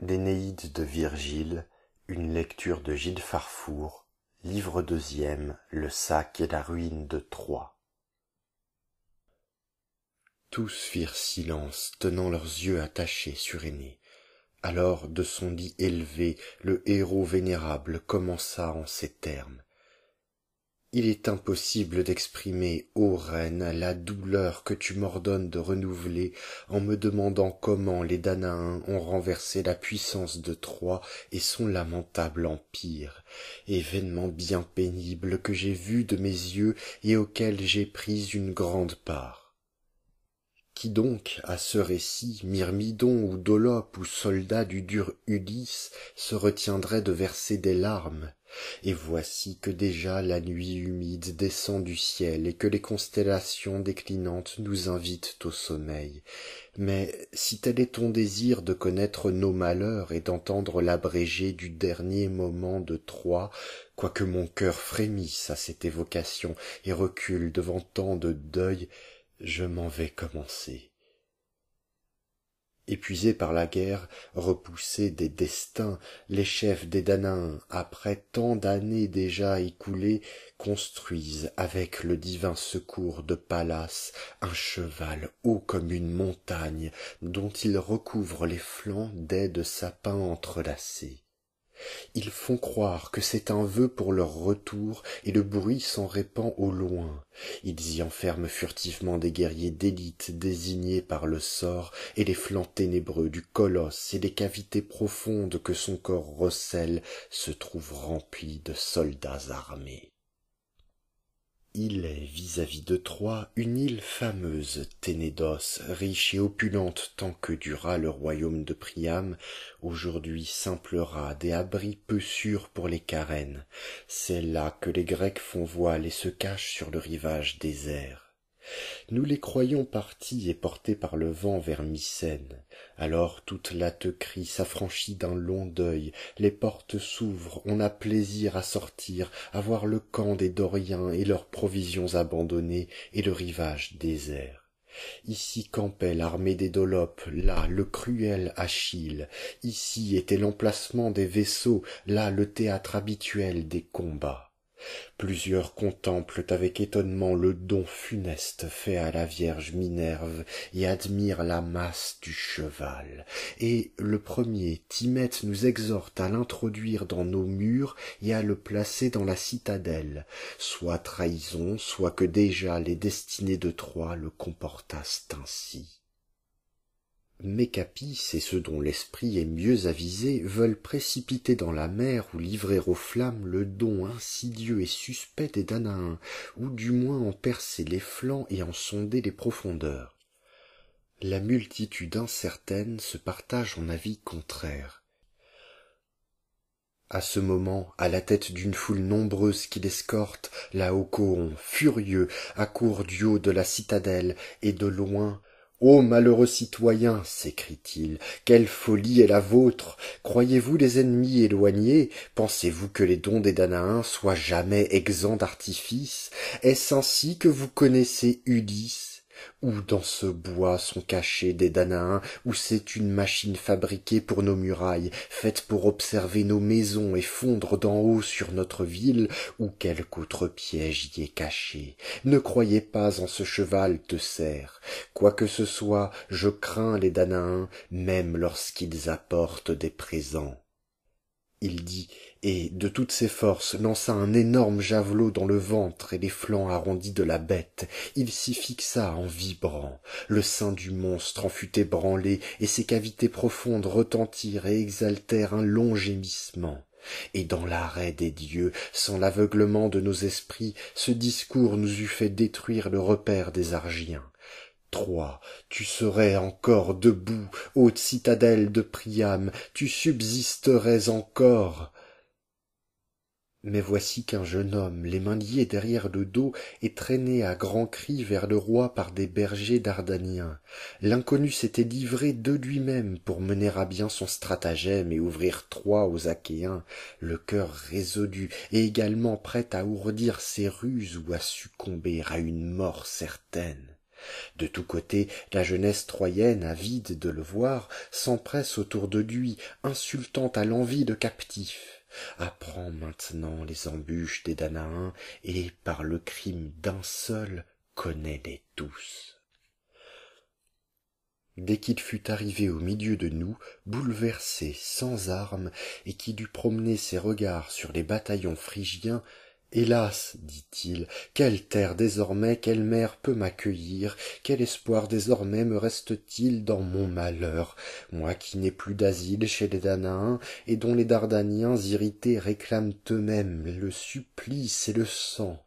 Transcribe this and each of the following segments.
L'Énéide de Virgile, une lecture de Gilles Farfour, livre deuxième, Le sac et la ruine de Troie. Tous firent silence, tenant leurs yeux attachés sur Aînée. Alors, de son lit élevé, le héros vénérable commença en ces termes. Il est impossible d'exprimer, ô reine, la douleur que tu m'ordonnes de renouveler en me demandant comment les Danaens ont renversé la puissance de Troie et son lamentable empire, événement bien pénible que j'ai vu de mes yeux et auquel j'ai pris une grande part. Qui donc, à ce récit, Myrmidon ou Dolope ou soldat du dur Ulysse se retiendrait de verser des larmes et voici que déjà la nuit humide descend du ciel et que les constellations déclinantes nous invitent au sommeil mais si tel est ton désir de connaître nos malheurs et d'entendre l'abrégé du dernier moment de troie quoique mon cœur frémisse à cette évocation et recule devant tant de deuil je m'en vais commencer épuisés par la guerre, repoussés des destins, les chefs des Danains, après tant d'années déjà écoulées, construisent avec le divin secours de Pallas un cheval haut comme une montagne, dont ils recouvrent les flancs d'aides de sapin entrelacés ils font croire que c'est un vœu pour leur retour et le bruit s'en répand au loin ils y enferment furtivement des guerriers d'élite désignés par le sort et les flancs ténébreux du colosse et les cavités profondes que son corps recèle se trouvent remplis de soldats armés il vis-à-vis de Troie une île fameuse, Ténédos, riche et opulente tant que dura le royaume de Priam, aujourd'hui simple rade et abri peu sûr pour les carènes. C'est là que les Grecs font voile et se cachent sur le rivage désert nous les croyons partis et portés par le vent vers mycène alors toute teucrie s'affranchit d'un long deuil les portes s'ouvrent on a plaisir à sortir à voir le camp des doriens et leurs provisions abandonnées et le rivage désert ici campait l'armée des dolopes là le cruel achille ici était l'emplacement des vaisseaux là le théâtre habituel des combats plusieurs contemplent avec étonnement le don funeste fait à la vierge minerve et admirent la masse du cheval et le premier Timète, nous exhorte à l'introduire dans nos murs et à le placer dans la citadelle soit trahison soit que déjà les destinées de troie le comportassent ainsi Mécapis et ceux dont l'esprit est mieux avisé veulent précipiter dans la mer ou livrer aux flammes le don insidieux et suspect des Danaïns, ou du moins en percer les flancs et en sonder les profondeurs la multitude incertaine se partage en avis contraire. à ce moment à la tête d'une foule nombreuse qui l'escorte laocoon furieux accourt du haut de la citadelle et de loin Ô malheureux citoyens, s'écrie-t-il, quelle folie est la vôtre Croyez-vous les ennemis éloignés Pensez-vous que les dons des Danaens soient jamais exempts d'artifice Est-ce ainsi que vous connaissez Ulysse où dans ce bois sont cachés des danaens où c'est une machine fabriquée pour nos murailles faite pour observer nos maisons et fondre d'en haut sur notre ville ou quelque autre piège y est caché ne croyez pas en ce cheval te sert. quoi que ce soit je crains les danaens même lorsqu'ils apportent des présents il dit, et de toutes ses forces lança un énorme javelot dans le ventre et les flancs arrondis de la bête. Il s'y fixa en vibrant. Le sein du monstre en fut ébranlé, et ses cavités profondes retentirent et exaltèrent un long gémissement. Et dans l'arrêt des dieux, sans l'aveuglement de nos esprits, ce discours nous eût fait détruire le repère des Argiens. Trois, tu serais encore debout, haute citadelle de Priam, tu subsisterais encore. Mais voici qu'un jeune homme, les mains liées derrière le dos, est traîné à grands cris vers le roi par des bergers dardaniens. L'inconnu s'était livré de lui-même pour mener à bien son stratagème et ouvrir Troie aux Achéens, le cœur résolu et également prêt à ourdir ses ruses ou à succomber à une mort certaine de tous côtés la jeunesse troyenne avide de le voir s'empresse autour de lui insultant à l'envie de captif apprend maintenant les embûches des danaens et par le crime d'un seul connaît les tous dès qu'il fut arrivé au milieu de nous bouleversé sans armes et qui dut promener ses regards sur les bataillons phrygiens hélas dit-il quelle terre désormais quelle mer peut m'accueillir quel espoir désormais me reste-t-il dans mon malheur moi qui n'ai plus d'asile chez les danaens et dont les dardaniens irrités réclament eux-mêmes le supplice et le sang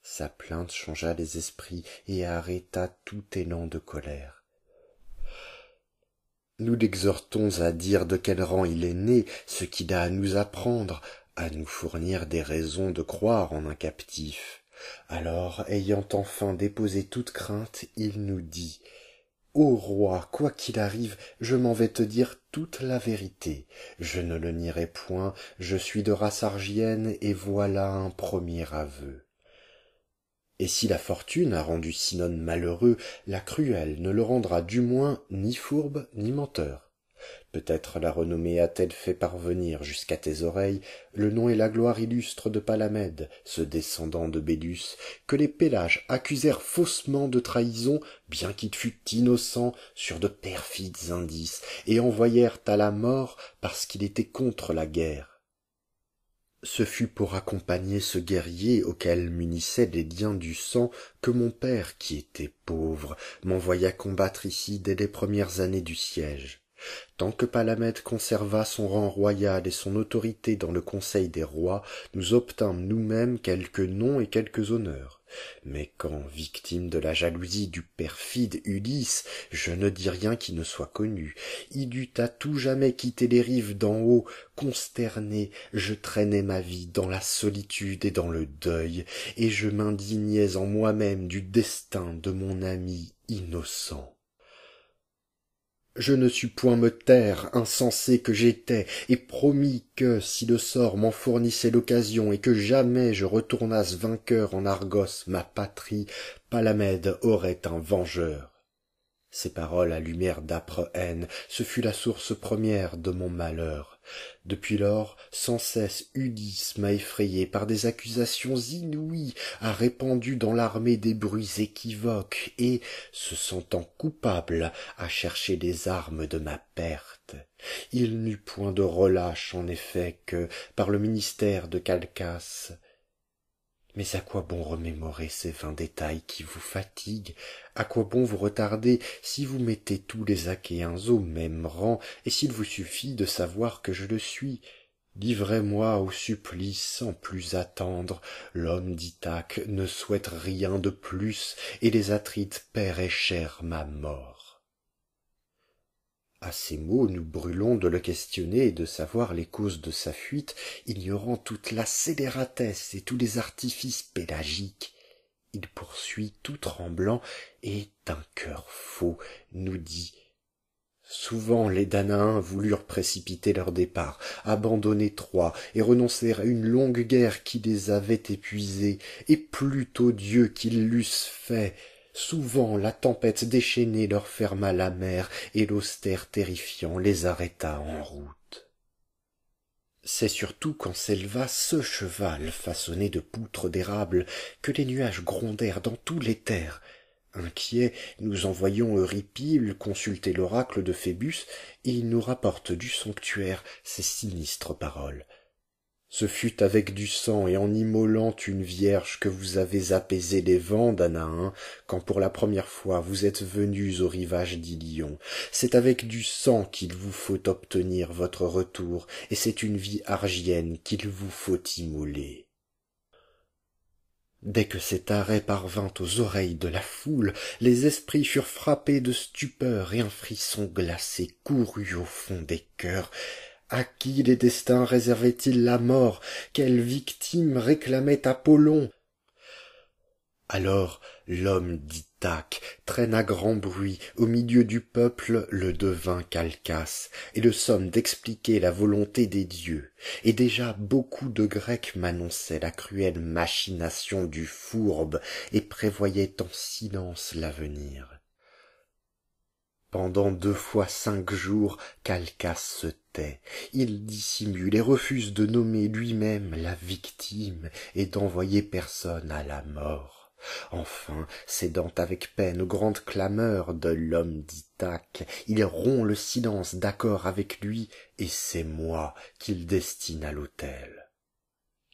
sa plainte changea les esprits et arrêta tout élan de colère nous l'exhortons à dire de quel rang il est né ce qu'il a à nous apprendre à nous fournir des raisons de croire en un captif. Alors, ayant enfin déposé toute crainte, il nous dit Ô roi, quoi qu'il arrive, je m'en vais te dire toute la vérité. Je ne le nierai point, je suis de race argienne, et voilà un premier aveu. Et si la fortune a rendu Sinon malheureux, la cruelle ne le rendra du moins ni fourbe ni menteur peut-être la renommée a-t-elle fait parvenir jusqu'à tes oreilles le nom et la gloire illustre de palamède ce descendant de bélus que les pélages accusèrent faussement de trahison bien qu'il fût innocent sur de perfides indices et envoyèrent à la mort parce qu'il était contre la guerre ce fut pour accompagner ce guerrier auquel munissait des liens du sang que mon père qui était pauvre m'envoya combattre ici dès les premières années du siège tant que palamède conserva son rang royal et son autorité dans le conseil des rois nous obtîmes nous-mêmes quelques noms et quelques honneurs mais quand victime de la jalousie du perfide ulysse je ne dis rien qui ne soit connu il à tout jamais quitté les rives d'en haut consterné je traînais ma vie dans la solitude et dans le deuil et je m'indignais en moi-même du destin de mon ami innocent je ne sus point me taire insensé que j'étais et promis que si le sort m'en fournissait l'occasion et que jamais je retournasse vainqueur en argos ma patrie palamède aurait un vengeur ces paroles lumière d'âpre haine, ce fut la source première de mon malheur depuis lors sans cesse ulysse m'a effrayé par des accusations inouïes a répandu dans l'armée des bruits équivoques et se sentant coupable a cherché des armes de ma perte il n'eut point de relâche en effet que par le ministère de calcas mais à quoi bon remémorer ces vains détails qui vous fatiguent à quoi bon vous retarder si vous mettez tous les achéens au même rang et s'il vous suffit de savoir que je le suis livrez moi au supplice sans plus attendre l'homme d'ithaque ne souhaite rien de plus et les Atrites pèrent et cher ma mort à ces mots, nous brûlons de le questionner et de savoir les causes de sa fuite, ignorant toute la scélératesse et tous les artifices pélagiques. Il poursuit tout tremblant et d'un cœur faux nous dit Souvent les danaïens voulurent précipiter leur départ, abandonner Troie et renoncer à une longue guerre qui les avait épuisés, et plutôt Dieu qu'ils l'eussent fait souvent la tempête déchaînée leur ferma la mer et l'austère terrifiant les arrêta en route c'est surtout quand s'éleva ce cheval façonné de poutres d'érable que les nuages grondèrent dans tous les terres inquiets nous envoyons euripyle consulter l'oracle de phébus et il nous rapporte du sanctuaire ces sinistres paroles ce fut avec du sang et en immolant une vierge que vous avez apaisé les vents d'Anahin, quand pour la première fois vous êtes venus au rivage d'ilion c'est avec du sang qu'il vous faut obtenir votre retour et c'est une vie argienne qu'il vous faut immoler Dès que cet arrêt parvint aux oreilles de la foule, les esprits furent frappés de stupeur et un frisson glacé courut au fond des cœurs. À qui les destins réservaient-ils la mort Quelle victime réclamait Apollon Alors l'homme d'Ithaque traîne à grand bruit au milieu du peuple le devin Calcas, et le somme d'expliquer la volonté des dieux. Et déjà beaucoup de Grecs m'annonçaient la cruelle machination du fourbe et prévoyaient en silence l'avenir pendant deux fois cinq jours calcas se tait il dissimule et refuse de nommer lui-même la victime et d'envoyer personne à la mort enfin cédant avec peine aux grandes clameurs de l'homme d'ithaque il rompt le silence d'accord avec lui et c'est moi qu'il destine à l'autel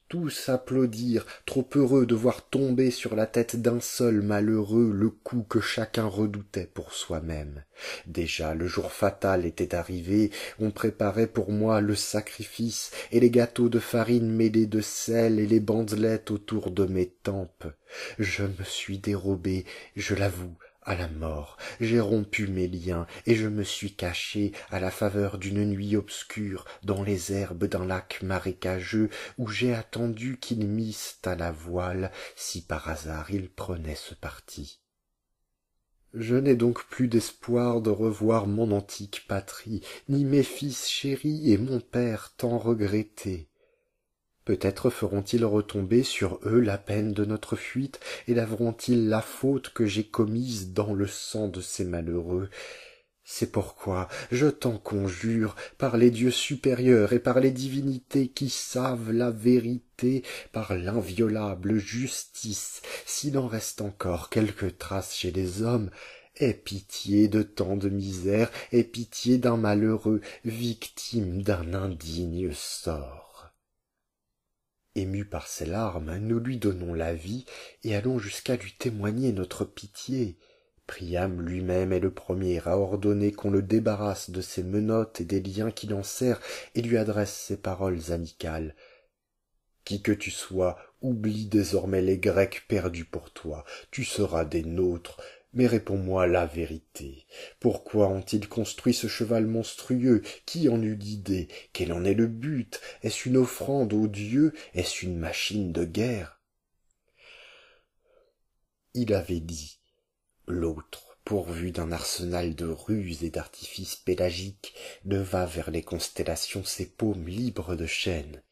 tous applaudirent trop heureux de voir tomber sur la tête d'un seul malheureux le coup que chacun redoutait pour soi-même déjà le jour fatal était arrivé on préparait pour moi le sacrifice et les gâteaux de farine mêlés de sel et les bandelettes autour de mes tempes je me suis dérobé je l'avoue à la mort j'ai rompu mes liens et je me suis caché à la faveur d'une nuit obscure dans les herbes d'un lac marécageux où j'ai attendu qu'ils missent à la voile si par hasard ils prenaient ce parti je n'ai donc plus d'espoir de revoir mon antique patrie ni mes fils chéris et mon père tant regretté peut-être feront-ils retomber sur eux la peine de notre fuite et laveront-ils la faute que j'ai commise dans le sang de ces malheureux c'est pourquoi je t'en conjure par les dieux supérieurs et par les divinités qui savent la vérité par l'inviolable justice s'il en reste encore quelque trace chez les hommes aie pitié de tant de misère aie pitié d'un malheureux victime d'un indigne sort Ému par ses larmes nous lui donnons la vie et allons jusqu'à lui témoigner notre pitié priam lui-même est le premier à ordonner qu'on le débarrasse de ses menottes et des liens qui l'enserrent et lui adresse ces paroles amicales qui que tu sois oublie désormais les grecs perdus pour toi tu seras des nôtres mais réponds-moi la vérité pourquoi ont-ils construit ce cheval monstrueux qui en eut l'idée quel en est le but est-ce une offrande aux dieux est-ce une machine de guerre il avait dit l'autre pourvu d'un arsenal de ruses et d'artifices pélagiques leva vers les constellations ses paumes libres de chaînes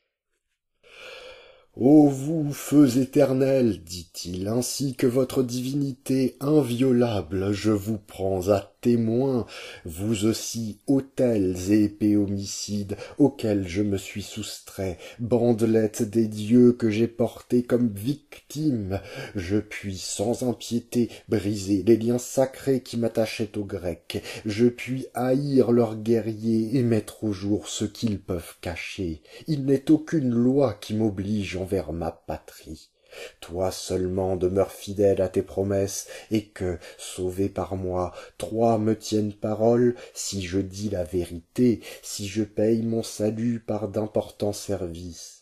Ô vous, feux éternels, dit-il, ainsi que votre divinité inviolable, je vous prends à témoins, vous aussi, autels et épées homicides, auxquels je me suis soustrait, bandelettes des dieux que j'ai portés comme victimes, je puis sans impiété briser les liens sacrés qui m'attachaient aux Grecs, je puis haïr leurs guerriers et mettre au jour ce qu'ils peuvent cacher. Il n'est aucune loi qui m'oblige envers ma patrie. Toi seulement demeures fidèle à tes promesses, et que, sauvé par moi, trois me tiennent parole, si je dis la vérité, si je paye mon salut par d'importants services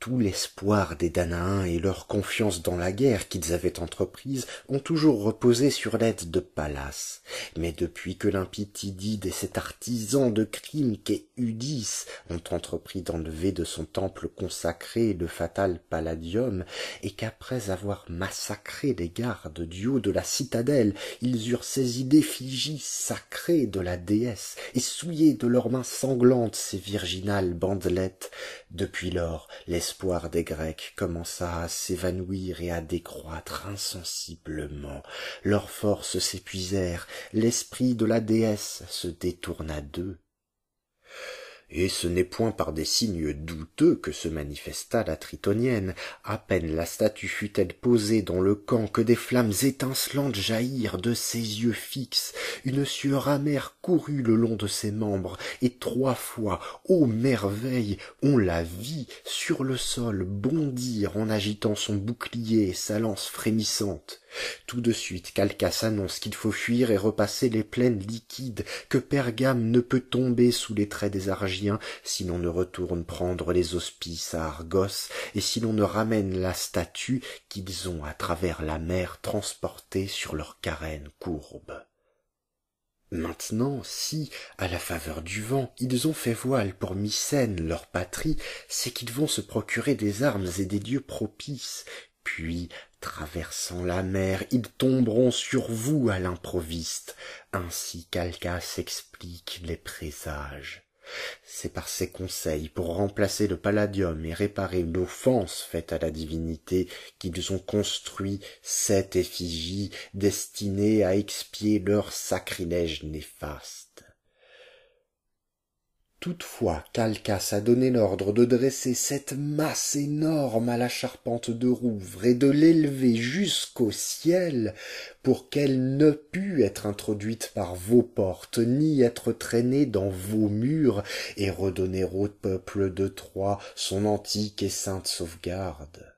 tout l'espoir des Danaens et leur confiance dans la guerre qu'ils avaient entreprise ont toujours reposé sur l'aide de Pallas. Mais depuis que l'Impitidide et cet artisan de crime qu'est Udis ont entrepris d'enlever de son temple consacré le fatal Palladium, et qu'après avoir massacré les gardes du haut de la citadelle, ils eurent saisi l'effigie sacrée de la déesse et souillé de leurs mains sanglantes ces virginales bandelettes, depuis lors les l'espoir des grecs commença à s'évanouir et à décroître insensiblement leurs forces s'épuisèrent l'esprit de la déesse se détourna d'eux et ce n'est point par des signes douteux que se manifesta la tritonienne à peine la statue fut-elle posée dans le camp que des flammes étincelantes jaillirent de ses yeux fixes une sueur amère courut le long de ses membres et trois fois ô merveille on la vit sur le sol bondir en agitant son bouclier et sa lance frémissante tout de suite calcas annonce qu'il faut fuir et repasser les plaines liquides que pergame ne peut tomber sous les traits des argiens si l'on ne retourne prendre les hospices à argos et si l'on ne ramène la statue qu'ils ont à travers la mer transportée sur leur carène courbe maintenant si à la faveur du vent ils ont fait voile pour mycène leur patrie c'est qu'ils vont se procurer des armes et des dieux propices puis traversant la mer ils tomberont sur vous à l'improviste ainsi calcas explique les présages c'est par ses conseils pour remplacer le palladium et réparer l'offense faite à la divinité qu'ils ont construit cette effigie destinée à expier leur sacrilège néfaste toutefois calcas a donné l'ordre de dresser cette masse énorme à la charpente de rouvre et de l'élever jusqu'au ciel pour qu'elle ne pût être introduite par vos portes ni être traînée dans vos murs et redonner au peuple de troie son antique et sainte sauvegarde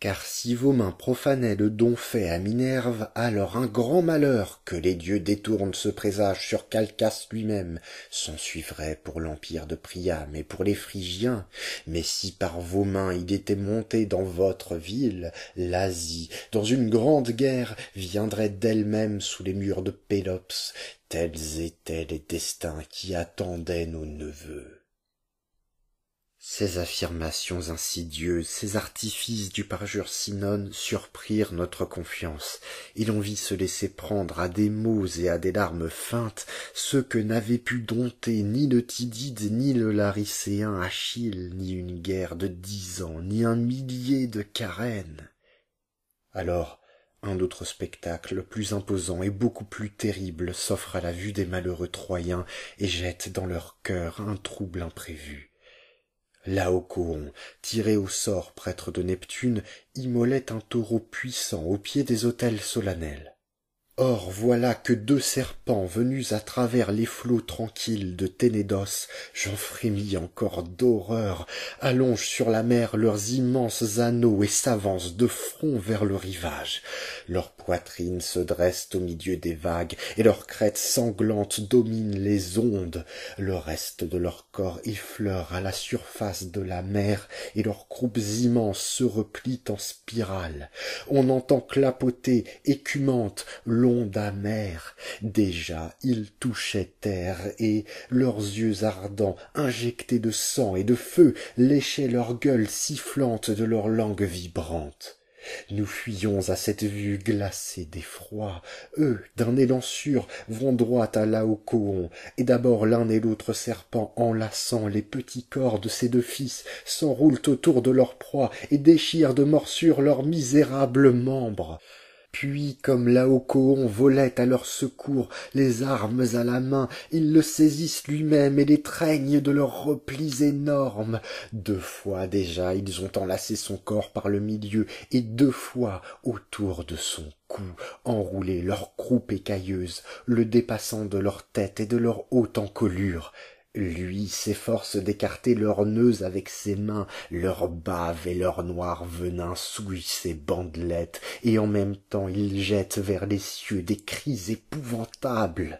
car si vos mains profanaient le don fait à Minerve, alors un grand malheur, que les dieux détournent ce présage sur Calcas lui-même, s'en suivrait pour l'empire de Priam et pour les Phrygiens. Mais si par vos mains il était monté dans votre ville, l'Asie, dans une grande guerre, viendrait d'elle-même sous les murs de Pélops. Tels étaient les destins qui attendaient nos neveux ces affirmations insidieuses ces artifices du parjure sinon surprirent notre confiance et l'on vit se laisser prendre à des mots et à des larmes feintes ceux que n'avaient pu dompter ni le tidide ni le laricéen achille ni une guerre de dix ans ni un millier de carènes alors un autre spectacle plus imposant et beaucoup plus terrible s'offre à la vue des malheureux troyens et jette dans leur cœur un trouble imprévu laocoon tiré au sort prêtre de neptune immolait un taureau puissant au pied des autels solennels or voilà que deux serpents venus à travers les flots tranquilles de ténédos j'en frémis encore d'horreur allongent sur la mer leurs immenses anneaux et s'avancent de front vers le rivage poitrines se dressent au milieu des vagues, et leurs crêtes sanglantes dominent les ondes, le reste de leur corps effleure à la surface de la mer, et leurs croupes immenses se replient en spirale. On entend clapoter, écumante, l'onde amère. Déjà ils touchaient terre, et leurs yeux ardents, injectés de sang et de feu, léchaient leur gueule sifflante de leur langue vibrante nous fuyons à cette vue glacée d'effroi eux d'un élan sûr vont droit à laocoon et d'abord l'un et l'autre serpent enlaçant les petits corps de ses deux fils s'enroulent autour de leur proie et déchirent de morsures leurs misérables membres puis comme laocoon volait à leur secours les armes à la main ils le saisissent lui-même et l'étreignent de leurs replis énormes deux fois déjà ils ont enlacé son corps par le milieu et deux fois autour de son cou enroulé leur croupe écailleuse le dépassant de leur tête et de leur haute encolure lui s'efforce d'écarter leurs nœuds avec ses mains leurs bave et leurs noir venin souillent ses bandelettes et en même temps il jette vers les cieux des cris épouvantables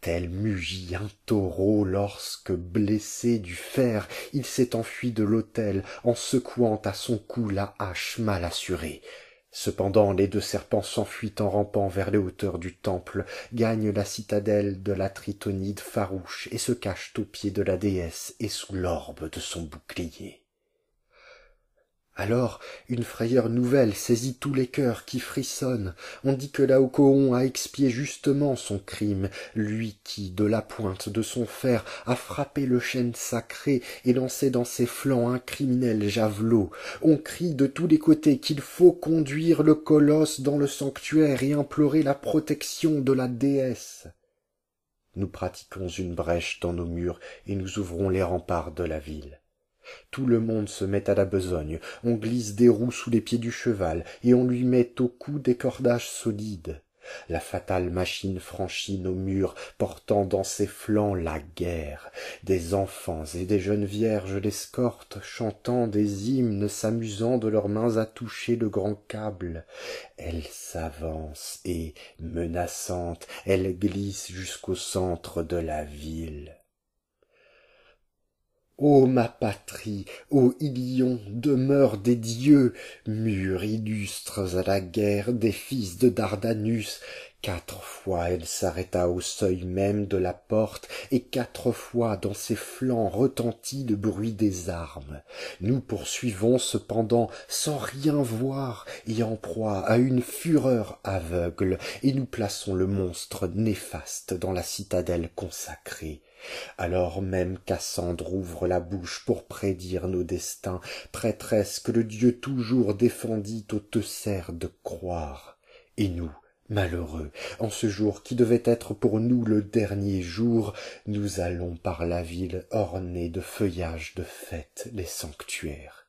tel mugit un taureau lorsque blessé du fer il s'est enfui de l'autel en secouant à son cou la hache mal assurée cependant les deux serpents s'enfuient en rampant vers les hauteurs du temple gagnent la citadelle de la tritonide farouche et se cachent aux pieds de la déesse et sous l'orbe de son bouclier alors une frayeur nouvelle saisit tous les cœurs qui frissonnent on dit que laocoon a expié justement son crime lui qui de la pointe de son fer a frappé le chêne sacré et lancé dans ses flancs un criminel javelot on crie de tous les côtés qu'il faut conduire le colosse dans le sanctuaire et implorer la protection de la déesse nous pratiquons une brèche dans nos murs et nous ouvrons les remparts de la ville tout le monde se met à la besogne on glisse des roues sous les pieds du cheval et on lui met au cou des cordages solides la fatale machine franchit nos murs portant dans ses flancs la guerre des enfants et des jeunes vierges l'escortent chantant des hymnes s'amusant de leurs mains à toucher le grand câble elle s'avance et menaçante elle glisse jusqu'au centre de la ville ô ma patrie ô ilion demeure des dieux murs illustres à la guerre des fils de dardanus quatre fois elle s'arrêta au seuil même de la porte et quatre fois dans ses flancs retentit le bruit des armes nous poursuivons cependant sans rien voir et en proie à une fureur aveugle et nous plaçons le monstre néfaste dans la citadelle consacrée alors même cassandre ouvre la bouche pour prédire nos destins prêtresse que le dieu toujours défendit te sert de croire et nous Malheureux, en ce jour qui devait être pour nous le dernier jour, nous allons par la ville ornée de feuillages de fête, les sanctuaires.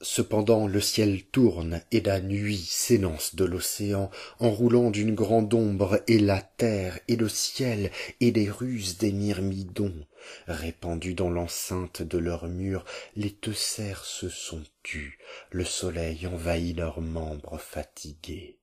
Cependant le ciel tourne et la nuit s'élance de l'océan, enroulant d'une grande ombre et la terre et le ciel et les ruses des myrmidons répandus dans l'enceinte de leurs murs les teucères se sont tus le soleil envahit leurs membres fatigués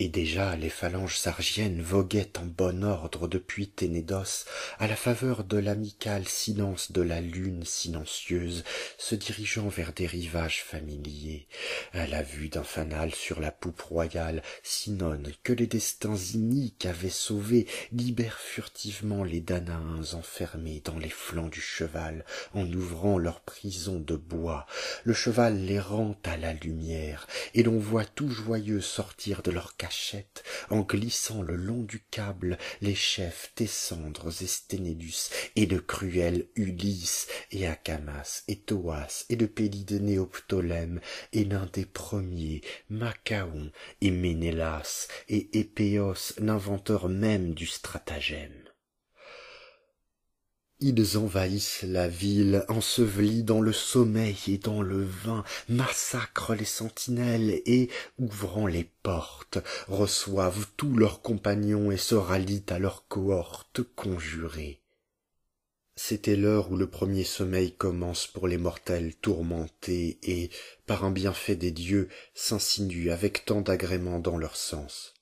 et déjà les phalanges sargiennes voguaient en bon ordre depuis ténédos à la faveur de l'amical silence de la lune silencieuse se dirigeant vers des rivages familiers à la vue d'un fanal sur la poupe royale Sinon, que les destins iniques avaient sauvé, libère furtivement les danains enfermés dans les flancs du cheval en ouvrant leur prison de bois le cheval les rend à la lumière et l'on voit tout joyeux sortir de leur en glissant le long du câble les chefs Tessandres et Sténélus, et le cruel ulysse et acamas et Toas et le pélide néoptolème et l'un des premiers Macaon, et ménélas et épéos l'inventeur même du stratagème ils envahissent la ville ensevelis dans le sommeil et dans le vin massacrent les sentinelles et ouvrant les portes reçoivent tous leurs compagnons et se rallient à leur cohorte conjurée c'était l'heure où le premier sommeil commence pour les mortels tourmentés et par un bienfait des dieux s'insinue avec tant d'agréments dans leurs sens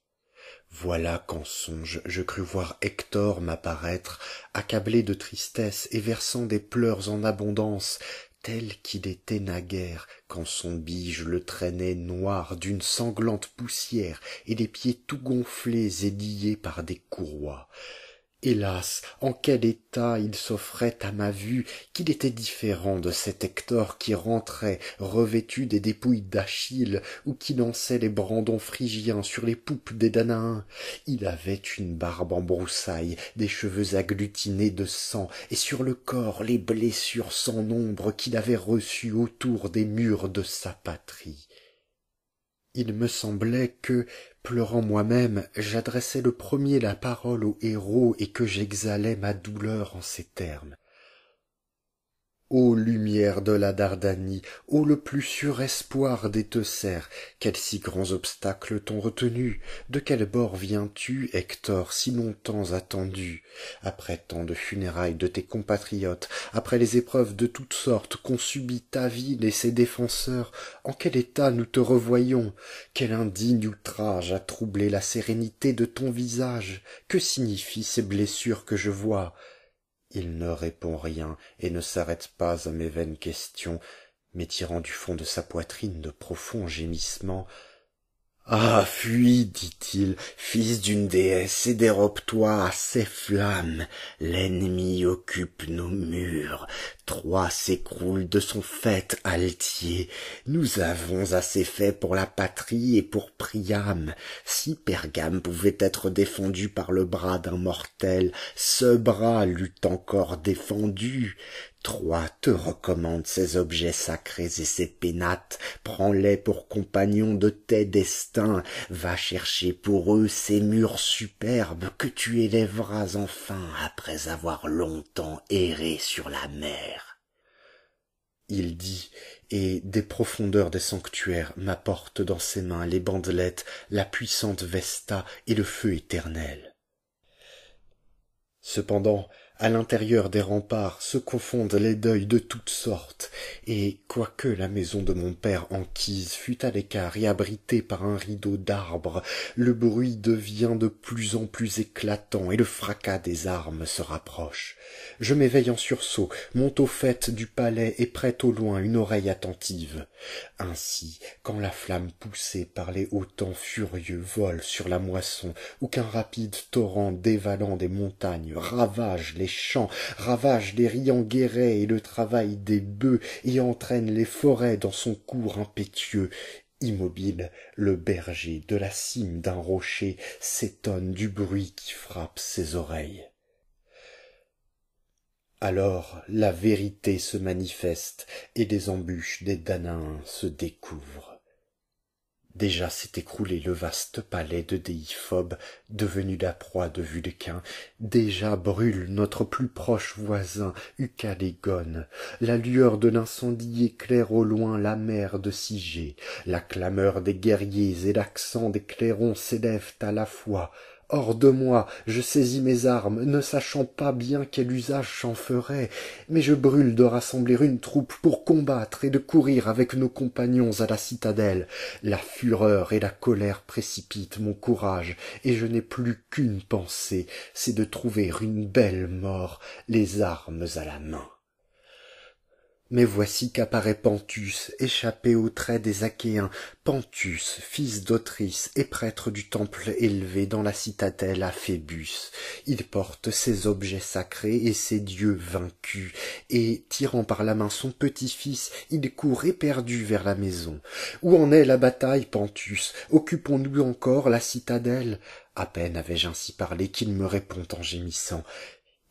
voilà qu'en songe je crus voir hector m'apparaître accablé de tristesse et versant des pleurs en abondance tel qu'il était naguère quand son bige le traînait noir d'une sanglante poussière et des pieds tout gonflés et liés par des courroies hélas en quel état il s'offrait à ma vue qu'il était différent de cet hector qui rentrait revêtu des dépouilles d'achille ou qui lançait les brandons phrygiens sur les poupes des danaens il avait une barbe en broussailles des cheveux agglutinés de sang et sur le corps les blessures sans nombre qu'il avait reçues autour des murs de sa patrie il me semblait que pleurant moi-même j'adressais le premier la parole au héros et que j'exhalais ma douleur en ces termes Ô lumière de la Dardanie, ô le plus sûr espoir des Teucères, quels si grands obstacles t'ont retenu De quel bord viens-tu, Hector, si longtemps attendu Après tant de funérailles de tes compatriotes, après les épreuves de toutes sortes qu'ont subies ta ville et ses défenseurs, en quel état nous te revoyons Quel indigne outrage a troublé la sérénité de ton visage Que signifient ces blessures que je vois il ne répond rien et ne s'arrête pas à mes vaines questions mais tirant du fond de sa poitrine de profonds gémissements ah fuis dit-il fils d'une déesse et dérobe-toi à ces flammes l'ennemi occupe nos murs Trois s'écroule de son fait altier nous avons assez fait pour la patrie et pour priam si pergame pouvait être défendu par le bras d'un mortel ce bras l'eût encore défendu. » Trois te recommande ces objets sacrés et ces pénates, prends-les pour compagnons de tes destins, va chercher pour eux ces murs superbes que tu élèveras enfin après avoir longtemps erré sur la mer. Il dit, et des profondeurs des sanctuaires m'apporte dans ses mains les bandelettes, la puissante Vesta et le feu éternel. Cependant, à l'intérieur des remparts se confondent les deuils de toutes sortes, et quoique la maison de mon père enquise fût à l'écart et abritée par un rideau d'arbres, le bruit devient de plus en plus éclatant et le fracas des armes se rapproche. Je m'éveille en sursaut, monte au fêtes du palais et prête au loin une oreille attentive. Ainsi, quand la flamme poussée par les hauts temps furieux vole sur la moisson, ou qu'un rapide torrent dévalant des montagnes ravage les champs, ravage les riants guérets et le travail des bœufs, et entraîne les forêts dans son cours impétueux. Immobile, le berger, de la cime d'un rocher, s'étonne du bruit qui frappe ses oreilles. Alors la vérité se manifeste, et des embûches des Danins se découvrent déjà s'est écroulé le vaste palais de déiphobe devenu la proie de vulcain déjà brûle notre plus proche voisin Ucalégone, la lueur de l'incendie éclaire au loin la mer de sigée la clameur des guerriers et l'accent des clairons s'élèvent à la fois hors de moi je saisis mes armes ne sachant pas bien quel usage j'en ferai, mais je brûle de rassembler une troupe pour combattre et de courir avec nos compagnons à la citadelle la fureur et la colère précipitent mon courage et je n'ai plus qu'une pensée c'est de trouver une belle mort les armes à la main mais voici qu'apparaît Pentus, échappé aux traits des achéens Pentus, fils d'Autrice et prêtre du temple élevé dans la citadelle à phébus il porte ses objets sacrés et ses dieux vaincus et tirant par la main son petit-fils il court éperdu vers la maison où en est la bataille Pentus occupons nous encore la citadelle À peine avais-je ainsi parlé qu'il me répond en gémissant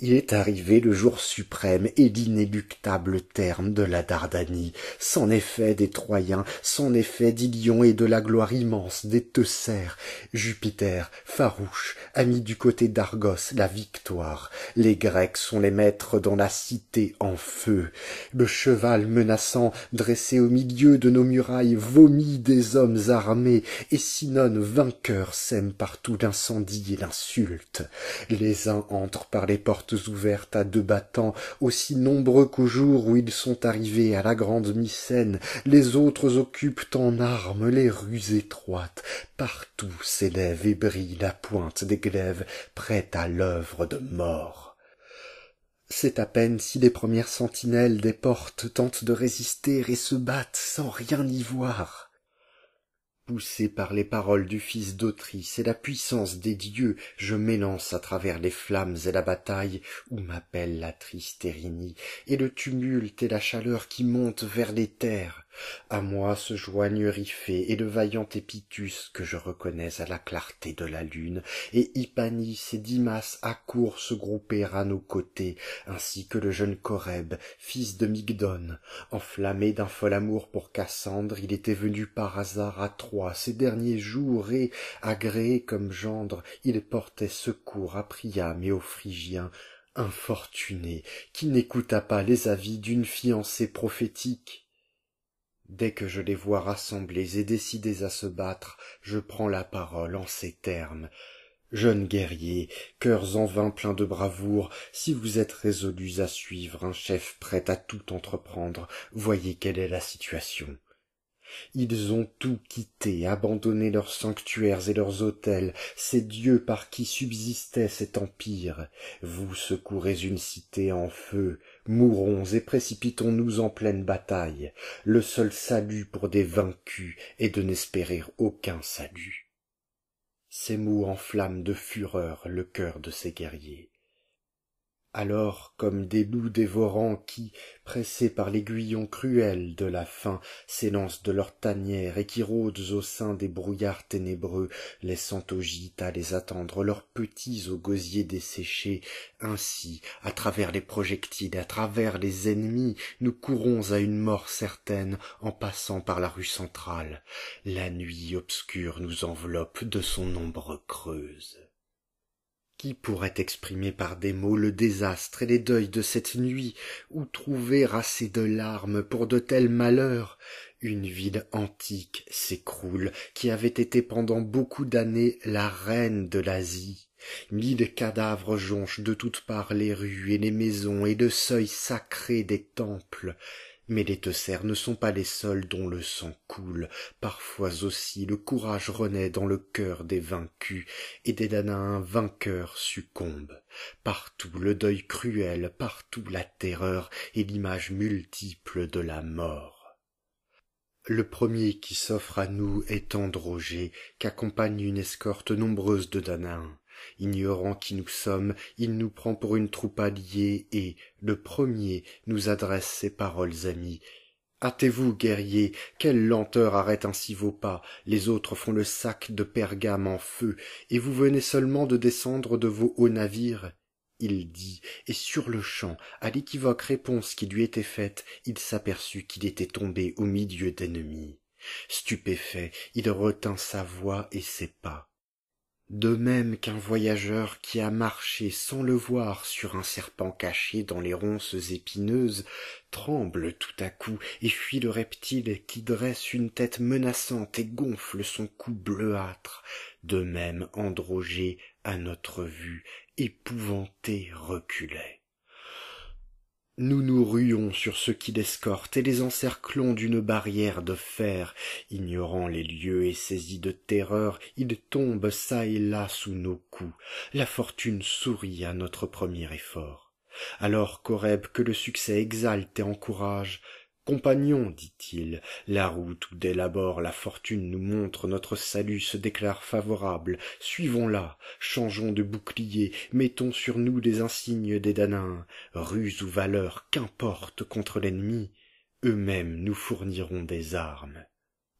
il est arrivé le jour suprême et l'inéluctable terme de la Dardanie, sans effet des Troyens, sans effet d'Ilion et de la gloire immense des Teucères, Jupiter, farouche, a mis du côté d'Argos la victoire. Les Grecs sont les maîtres dans la cité en feu. Le cheval menaçant, dressé au milieu de nos murailles, vomit des hommes armés, et Sinon vainqueur sème partout l'incendie et l'insulte. Les uns entrent par les portes ouvertes à deux battants, aussi nombreux qu'au jour où ils sont arrivés à la grande Mycène, les autres occupent en armes les rues étroites, partout s'élève et brille la pointe des glaives, prête à l'œuvre de mort. C'est à peine si les premières sentinelles des portes tentent de résister et se battent sans rien y voir poussé par les paroles du fils d'Autrice et la puissance des dieux je m'élance à travers les flammes et la bataille où m'appelle la triste et le tumulte et la chaleur qui montent vers les terres à moi se joignent riphée et le vaillant Épitus, que je reconnais à la clarté de la lune et Ipanis et Dimas accourent se grouper à nos côtés ainsi que le jeune coreb fils de mygdon enflammé d'un fol amour pour cassandre il était venu par hasard à troie ces derniers jours et agréé comme gendre il portait secours à priam et aux phrygiens infortuné qui n'écouta pas les avis d'une fiancée prophétique dès que je les vois rassemblés et décidés à se battre je prends la parole en ces termes jeunes guerriers cœurs en vain pleins de bravoure si vous êtes résolus à suivre un chef prêt à tout entreprendre voyez quelle est la situation ils ont tout quitté abandonné leurs sanctuaires et leurs autels ces dieux par qui subsistait cet empire vous secourez une cité en feu mourons et précipitons-nous en pleine bataille le seul salut pour des vaincus est de n'espérer aucun salut ces mots enflamment de fureur le cœur de ces guerriers alors comme des loups dévorants qui pressés par l'aiguillon cruel de la faim s'élancent de leurs tanières et qui rôdent au sein des brouillards ténébreux laissant aux gîte à les attendre leurs petits aux gosiers desséchés, ainsi à travers les projectiles à travers les ennemis nous courons à une mort certaine en passant par la rue centrale la nuit obscure nous enveloppe de son ombre creuse qui pourrait exprimer par des mots le désastre et les deuils de cette nuit ou trouver assez de larmes pour de tels malheurs une ville antique s'écroule qui avait été pendant beaucoup d'années la reine de l'asie mille cadavres jonchent de toutes parts les rues et les maisons et le seuil sacré des temples mais les teucères ne sont pas les seuls dont le sang coule parfois aussi le courage renaît dans le cœur des vaincus et des Danains vainqueurs succombent partout le deuil cruel partout la terreur et l'image multiple de la mort le premier qui s'offre à nous est Androgé, qu'accompagne une escorte nombreuse de Danains ignorant qui nous sommes il nous prend pour une troupe alliée et le premier nous adresse ces paroles amies hâtez-vous guerriers quelle lenteur arrête ainsi vos pas les autres font le sac de pergame en feu et vous venez seulement de descendre de vos hauts navires il dit et sur-le-champ à l'équivoque réponse qui lui était faite il s'aperçut qu'il était tombé au milieu d'ennemis stupéfait il retint sa voix et ses pas de même qu'un voyageur qui a marché sans le voir sur un serpent caché dans les ronces épineuses tremble tout à coup et fuit le reptile qui dresse une tête menaçante et gonfle son cou bleuâtre de même androgé à notre vue épouvanté reculait nous nous ruons sur ceux qui l'escortent et les encerclons d'une barrière de fer ignorant les lieux et saisis de terreur ils tombent çà et là sous nos coups la fortune sourit à notre premier effort alors Coreb, que le succès exalte et encourage compagnons dit-il la route où dès l'abord la fortune nous montre notre salut se déclare favorable suivons la changeons de bouclier mettons sur nous des insignes des Danins. ruse ou valeur qu'importe contre l'ennemi eux-mêmes nous fourniront des armes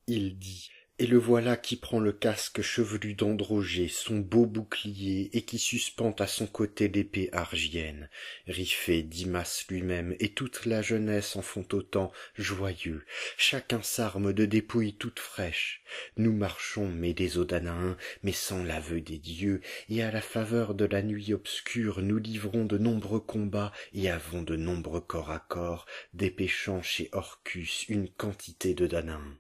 il dit et le voilà qui prend le casque chevelu d'Androgé, son beau bouclier et qui suspend à son côté l'épée argienne riphée Dimas lui-même et toute la jeunesse en font autant joyeux chacun s'arme de dépouilles toutes fraîches nous marchons mais des Odanins, mais sans l'aveu des dieux et à la faveur de la nuit obscure nous livrons de nombreux combats et avons de nombreux corps à corps dépêchant chez orcus une quantité de Danins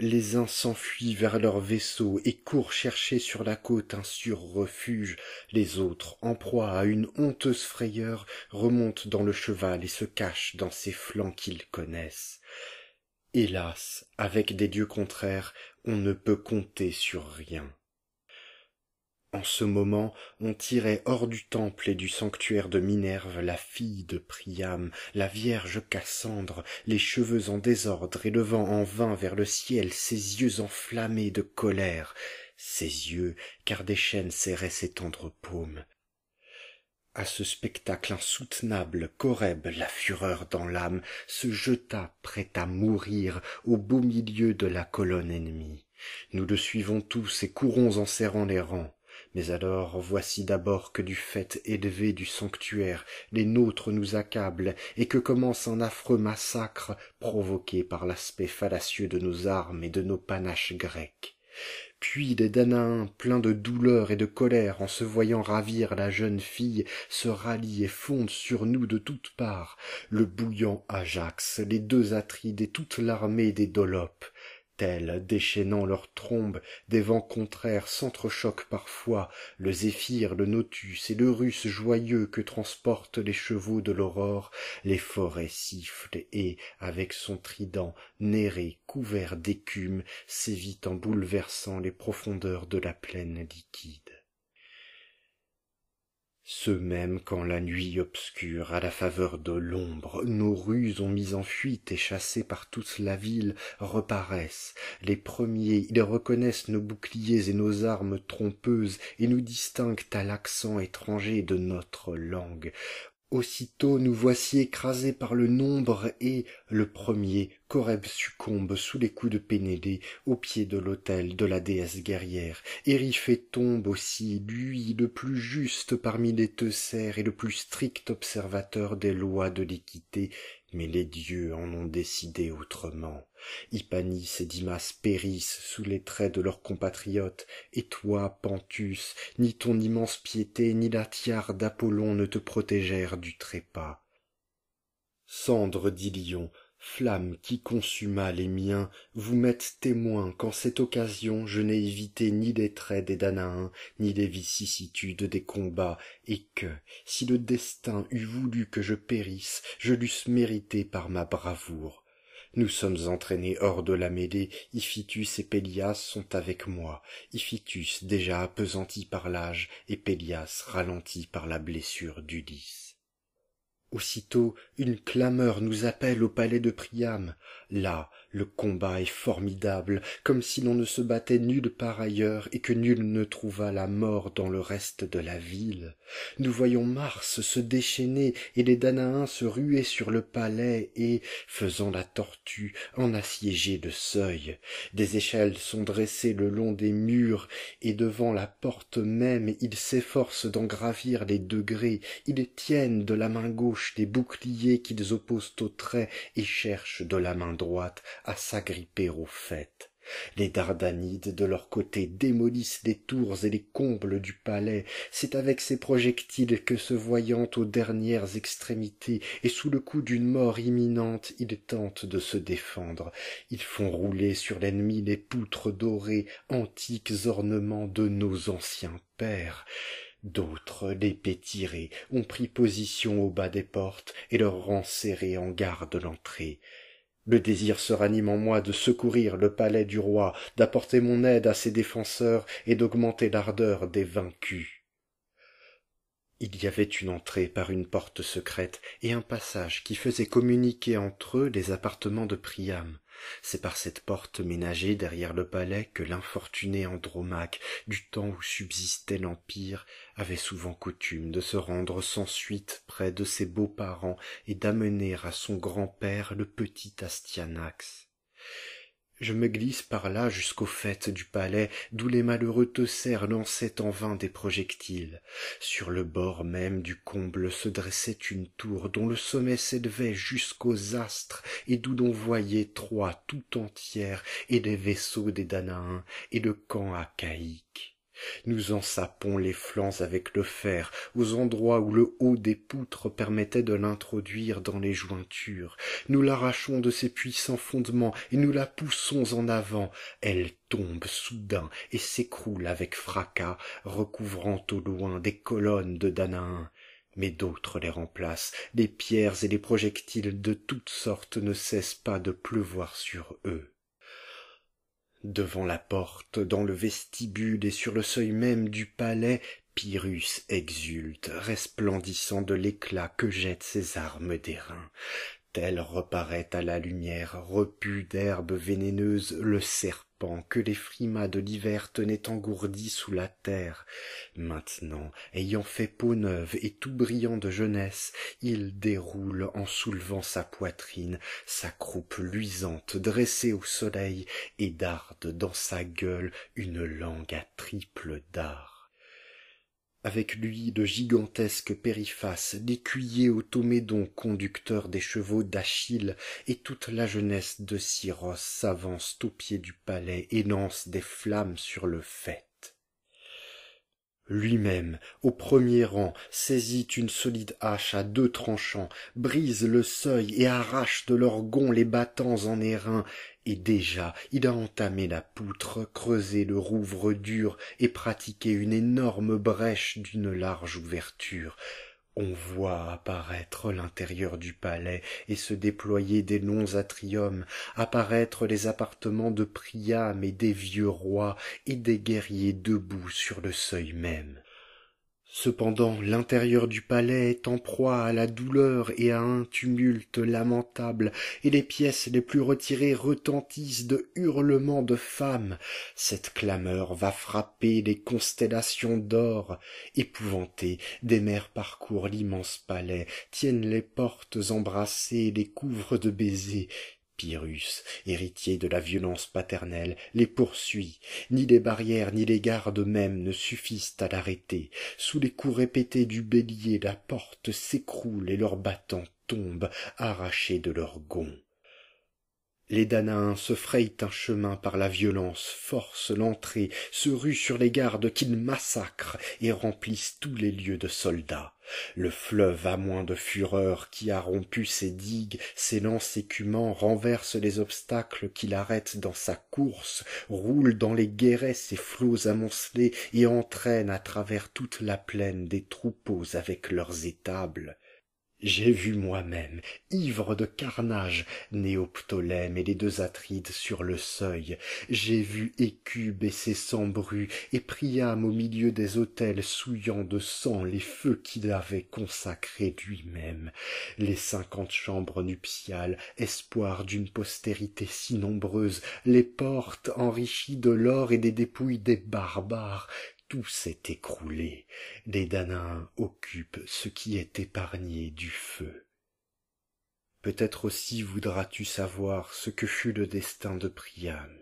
les uns s'enfuient vers leurs vaisseau et courent chercher sur la côte un sûr refuge les autres en proie à une honteuse frayeur remontent dans le cheval et se cachent dans ces flancs qu'ils connaissent hélas avec des dieux contraires on ne peut compter sur rien en ce moment on tirait hors du temple et du sanctuaire de minerve la fille de priam la vierge cassandre les cheveux en désordre et levant en vain vers le ciel ses yeux enflammés de colère ses yeux car des chaînes serraient ses tendres paumes à ce spectacle insoutenable Coreb, la fureur dans l'âme se jeta prêt à mourir au beau milieu de la colonne ennemie nous le suivons tous et courons en serrant les rangs mais alors voici d'abord que du fait élevé du sanctuaire les nôtres nous accablent et que commence un affreux massacre provoqué par l'aspect fallacieux de nos armes et de nos panaches grecs puis des Danains, pleins de douleur et de colère en se voyant ravir la jeune fille se rallient et fondent sur nous de toutes parts le bouillant ajax les deux atrides et toute l'armée des Dolopes tels déchaînant leurs trombes des vents contraires s'entrechoquent parfois le zéphyr le notus et le russe joyeux que transportent les chevaux de l'aurore les forêts sifflent et avec son trident néré couvert d'écume sévit en bouleversant les profondeurs de la plaine liquide ce même quand la nuit obscure à la faveur de l'ombre nos rues ont mis en fuite et chassées par toute la ville reparaissent les premiers ils reconnaissent nos boucliers et nos armes trompeuses et nous distinguent à l'accent étranger de notre langue aussitôt nous voici écrasés par le nombre et le premier Coreb succombe sous les coups de Pénédée, au pied de l'autel de la déesse guerrière eriphée tombe aussi lui le plus juste parmi les teucères et le plus strict observateur des lois de l'équité mais les dieux en ont décidé autrement ipanis et dimas périssent sous les traits de leurs compatriotes et toi panthus ni ton immense piété ni la tiare d'apollon ne te protégèrent du trépas cendre flamme qui consuma les miens vous m'êtes témoin qu'en cette occasion je n'ai évité ni les traits des danaens ni les vicissitudes des combats et que si le destin eût voulu que je périsse je l'eusse mérité par ma bravoure nous sommes entraînés hors de la mêlée iph'itus et pélias sont avec moi iph'itus déjà appesanti par l'âge et pélias ralenti par la blessure d'ulysse aussitôt une clameur nous appelle au palais de priam là le combat est formidable comme si l'on ne se battait nulle part ailleurs et que nul ne trouva la mort dans le reste de la ville nous voyons mars se déchaîner et les danaens se ruer sur le palais et faisant la tortue en assiéger le seuil des échelles sont dressées le long des murs et devant la porte même ils s'efforcent d'en gravir les degrés ils tiennent de la main gauche des boucliers qu'ils opposent aux traits et cherchent de la main droite à s'agripper au faîte les dardanides de leur côté démolissent les tours et les combles du palais c'est avec ces projectiles que se voyant aux dernières extrémités et sous le coup d'une mort imminente ils tentent de se défendre ils font rouler sur l'ennemi les poutres dorées antiques ornements de nos anciens pères d'autres l'épée tirée ont pris position au bas des portes et leur rangs serrés en garde l'entrée le désir se ranime en moi de secourir le palais du roi d'apporter mon aide à ses défenseurs et d'augmenter l'ardeur des vaincus il y avait une entrée par une porte secrète et un passage qui faisait communiquer entre eux les appartements de priam c'est par cette porte ménagée derrière le palais que l'infortuné andromaque du temps où subsistait l'empire avait souvent coutume de se rendre sans suite près de ses beaux parents et d'amener à son grand-père le petit je me glisse par là jusqu'au faîte du palais d'où les malheureux teucer lançaient en vain des projectiles sur le bord même du comble se dressait une tour dont le sommet s'élevait jusqu'aux astres et d'où l'on voyait troie tout entière et des vaisseaux des danaens et le camp nous en sapons les flancs avec le fer aux endroits où le haut des poutres permettait de l'introduire dans les jointures nous l'arrachons de ses puissants fondements et nous la poussons en avant elle tombe soudain et s'écroule avec fracas recouvrant au loin des colonnes de Danaïn. mais d'autres les remplacent Des pierres et des projectiles de toutes sortes ne cessent pas de pleuvoir sur eux devant la porte dans le vestibule et sur le seuil même du palais pyrrhus exulte resplendissant de l'éclat que jettent ses armes d'airain tel reparaît à la lumière repu d'herbes vénéneuses le serpent que les frimas de l'hiver tenaient engourdis sous la terre maintenant ayant fait peau neuve et tout brillant de jeunesse il déroule en soulevant sa poitrine sa croupe luisante dressée au soleil et darde dans sa gueule une langue à triple dard avec lui de gigantesques périphas, d'écuyers tomédon, conducteur des chevaux d'Achille, et toute la jeunesse de Syros s'avance au pied du palais et des flammes sur le fait. Lui-même, au premier rang, saisit une solide hache à deux tranchants, brise le seuil et arrache de leurs gonds les battants en airain, et déjà il a entamé la poutre creusé le rouvre dur et pratiqué une énorme brèche d'une large ouverture on voit apparaître l'intérieur du palais et se déployer des longs atriums apparaître les appartements de priam et des vieux rois et des guerriers debout sur le seuil même cependant l'intérieur du palais est en proie à la douleur et à un tumulte lamentable et les pièces les plus retirées retentissent de hurlements de femmes cette clameur va frapper les constellations d'or épouvantées des mères parcourent l'immense palais tiennent les portes embrassées les couvrent de baisers pyrrhus héritier de la violence paternelle les poursuit ni les barrières ni les gardes mêmes ne suffisent à l'arrêter sous les coups répétés du bélier la porte s'écroule et leurs battants tombent arrachés de leurs gonds les danaens se frayent un chemin par la violence forcent l'entrée se ruent sur les gardes qu'ils massacrent et remplissent tous les lieux de soldats le fleuve à moins de fureur qui a rompu ses digues s'élance écumant renverse les obstacles qui l'arrêtent dans sa course roule dans les guérets ses flots amoncelés et entraîne à travers toute la plaine des troupeaux avec leurs étables j'ai vu moi-même ivre de carnage néoptolème et les deux atrides sur le seuil j'ai vu Écube et ses bruit et priam au milieu des autels souillant de sang les feux qu'il avait consacrés lui-même les cinquante chambres nuptiales espoir d'une postérité si nombreuse les portes enrichies de l'or et des dépouilles des barbares tout s'est écroulé les Danains occupent ce qui est épargné du feu peut-être aussi voudras-tu savoir ce que fut le destin de priam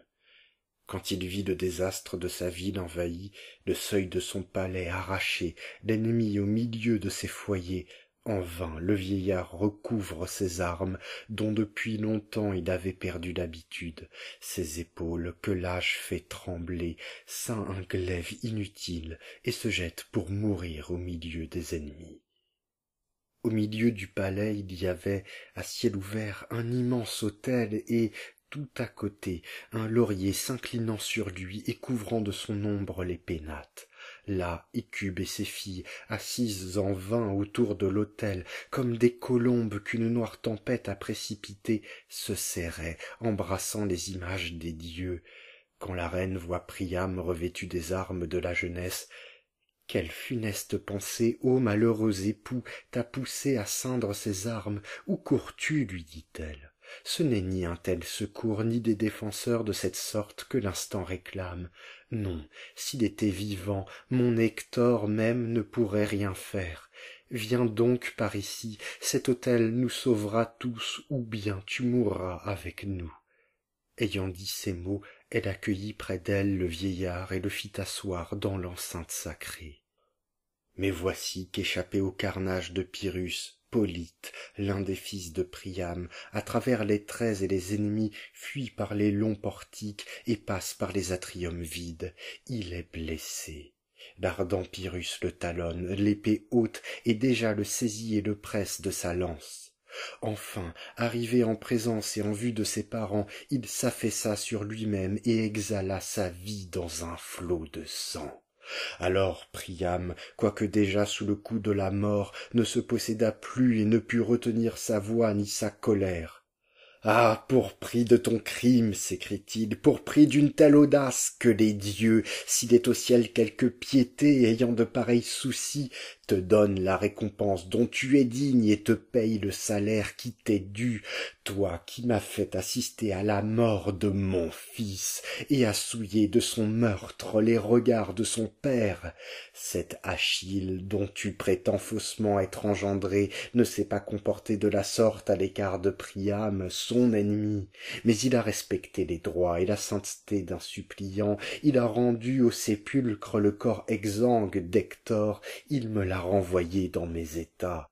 quand il vit le désastre de sa ville envahie le seuil de son palais arraché l'ennemi au milieu de ses foyers en vain le vieillard recouvre ses armes dont depuis longtemps il avait perdu l'habitude ses épaules que l'âge fait trembler ceint un glaive inutile et se jette pour mourir au milieu des ennemis au milieu du palais il y avait à ciel ouvert un immense autel et tout à côté un laurier s'inclinant sur lui et couvrant de son ombre les pénates là Écube et ses filles assises en vain autour de l'autel comme des colombes qu'une noire tempête a précipitées se serraient embrassant les images des dieux quand la reine voit priam revêtu des armes de la jeunesse quelle funeste pensée ô malheureux époux t'a poussé à ceindre ces armes où cours tu lui dit-elle ce n'est ni un tel secours ni des défenseurs de cette sorte que l'instant réclame non s'il était vivant mon hector même ne pourrait rien faire viens donc par ici cet autel nous sauvera tous ou bien tu mourras avec nous ayant dit ces mots elle accueillit près d'elle le vieillard et le fit asseoir dans l'enceinte sacrée mais voici qu'échappé au carnage de pyrrhus polyte l'un des fils de priam à travers les traits et les ennemis fuit par les longs portiques et passe par les atriums vides il est blessé L'ardent pyrrhus le talonne l'épée haute et déjà le saisit et le presse de sa lance enfin arrivé en présence et en vue de ses parents il s'affaissa sur lui-même et exhala sa vie dans un flot de sang alors priam quoique déjà sous le coup de la mort ne se posséda plus et ne put retenir sa voix ni sa colère ah pour prix de ton crime s'écrie-t-il pour prix d'une telle audace que les dieux s'il est au ciel quelque piété ayant de pareils soucis te donnent la récompense dont tu es digne et te paye le salaire qui t'est dû toi qui m'as fait assister à la mort de mon fils et à souiller de son meurtre les regards de son père cet achille dont tu prétends faussement être engendré ne s'est pas comporté de la sorte à l'écart de priam ennemi mais il a respecté les droits et la sainteté d'un suppliant il a rendu au sépulcre le corps exsangue d'hector il me l'a renvoyé dans mes états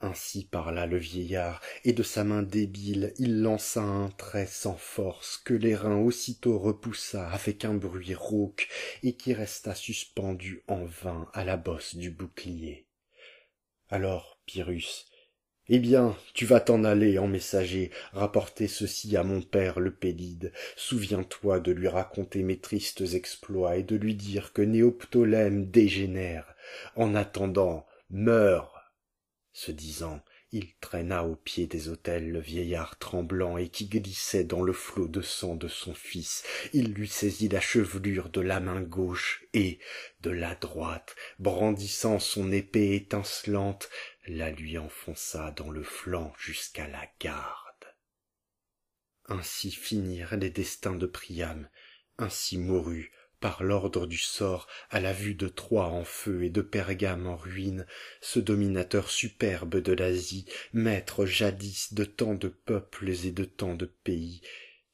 ainsi parla le vieillard et de sa main débile il lança un trait sans force que l'airain aussitôt repoussa avec un bruit rauque et qui resta suspendu en vain à la bosse du bouclier alors pyrrhus eh bien tu vas t'en aller en messager rapporter ceci à mon père le pélide souviens-toi de lui raconter mes tristes exploits et de lui dire que néoptolème dégénère en attendant meurs se disant il traîna au pied des autels le vieillard tremblant et qui glissait dans le flot de sang de son fils il lui saisit la chevelure de la main gauche et de la droite brandissant son épée étincelante la lui enfonça dans le flanc jusqu'à la garde ainsi finirent les destins de priam ainsi mourut par l'ordre du sort à la vue de troie en feu et de pergame en ruine ce dominateur superbe de l'asie maître jadis de tant de peuples et de tant de pays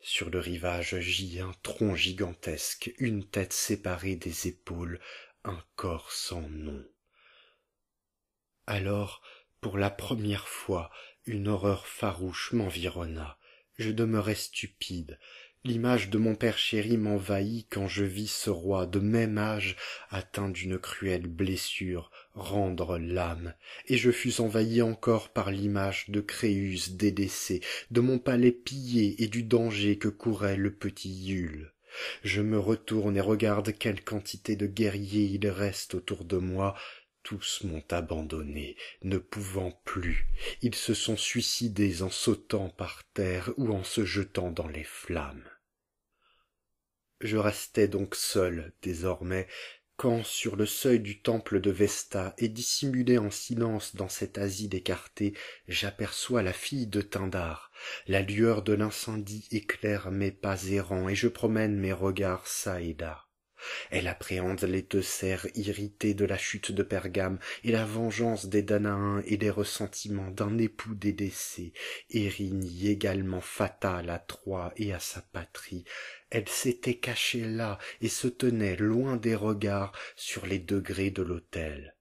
sur le rivage gît un tronc gigantesque une tête séparée des épaules un corps sans nom alors pour la première fois une horreur farouche m'environna je demeurai stupide l'image de mon père chéri m'envahit quand je vis ce roi de même âge atteint d'une cruelle blessure rendre l'âme et je fus envahi encore par l'image de créus délaissé de mon palais pillé et du danger que courait le petit Yule. je me retourne et regarde quelle quantité de guerriers il reste autour de moi tous m'ont abandonné ne pouvant plus ils se sont suicidés en sautant par terre ou en se jetant dans les flammes je restais donc seul désormais quand sur le seuil du temple de vesta et dissimulé en silence dans cette Asie écartée, j'aperçois la fille de Tindar, la lueur de l'incendie éclaire mes pas errants et je promène mes regards çà et là elle appréhende les deux irrités de la chute de pergame et la vengeance des danaens et des ressentiments d'un époux décès, érigny également fatal à troie et à sa patrie elle s'était cachée là et se tenait loin des regards sur les degrés de l'autel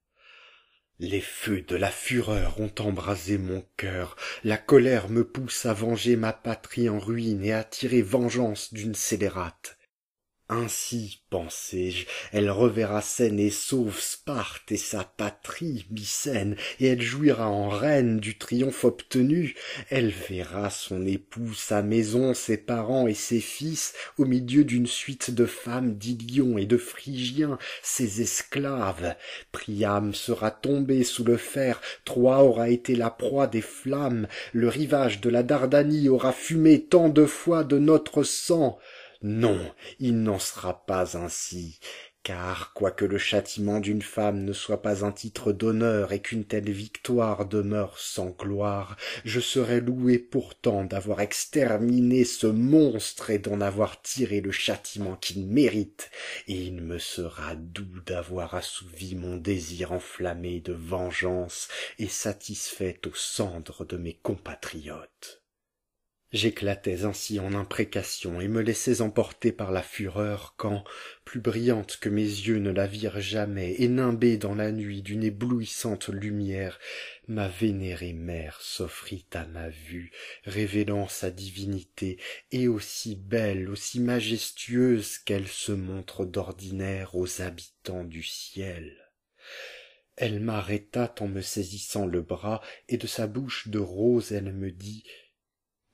les feux de la fureur ont embrasé mon cœur la colère me pousse à venger ma patrie en ruine et à tirer vengeance d'une scélérate ainsi pensai-je, elle reverra saine et sauve sparte et sa patrie mycène et elle jouira en reine du triomphe obtenu elle verra son époux sa maison ses parents et ses fils au milieu d'une suite de femmes d'ilions et de phrygiens ses esclaves priam sera tombé sous le fer troie aura été la proie des flammes le rivage de la dardanie aura fumé tant de fois de notre sang non il n'en sera pas ainsi car quoique le châtiment d'une femme ne soit pas un titre d'honneur et qu'une telle victoire demeure sans gloire je serai loué pourtant d'avoir exterminé ce monstre et d'en avoir tiré le châtiment qu'il mérite et il me sera doux d'avoir assouvi mon désir enflammé de vengeance et satisfait aux cendres de mes compatriotes j'éclatais ainsi en imprécations et me laissais emporter par la fureur quand plus brillante que mes yeux ne la virent jamais et nimbée dans la nuit d'une éblouissante lumière ma vénérée mère s'offrit à ma vue révélant sa divinité et aussi belle aussi majestueuse qu'elle se montre d'ordinaire aux habitants du ciel elle m'arrêta en me saisissant le bras et de sa bouche de rose elle me dit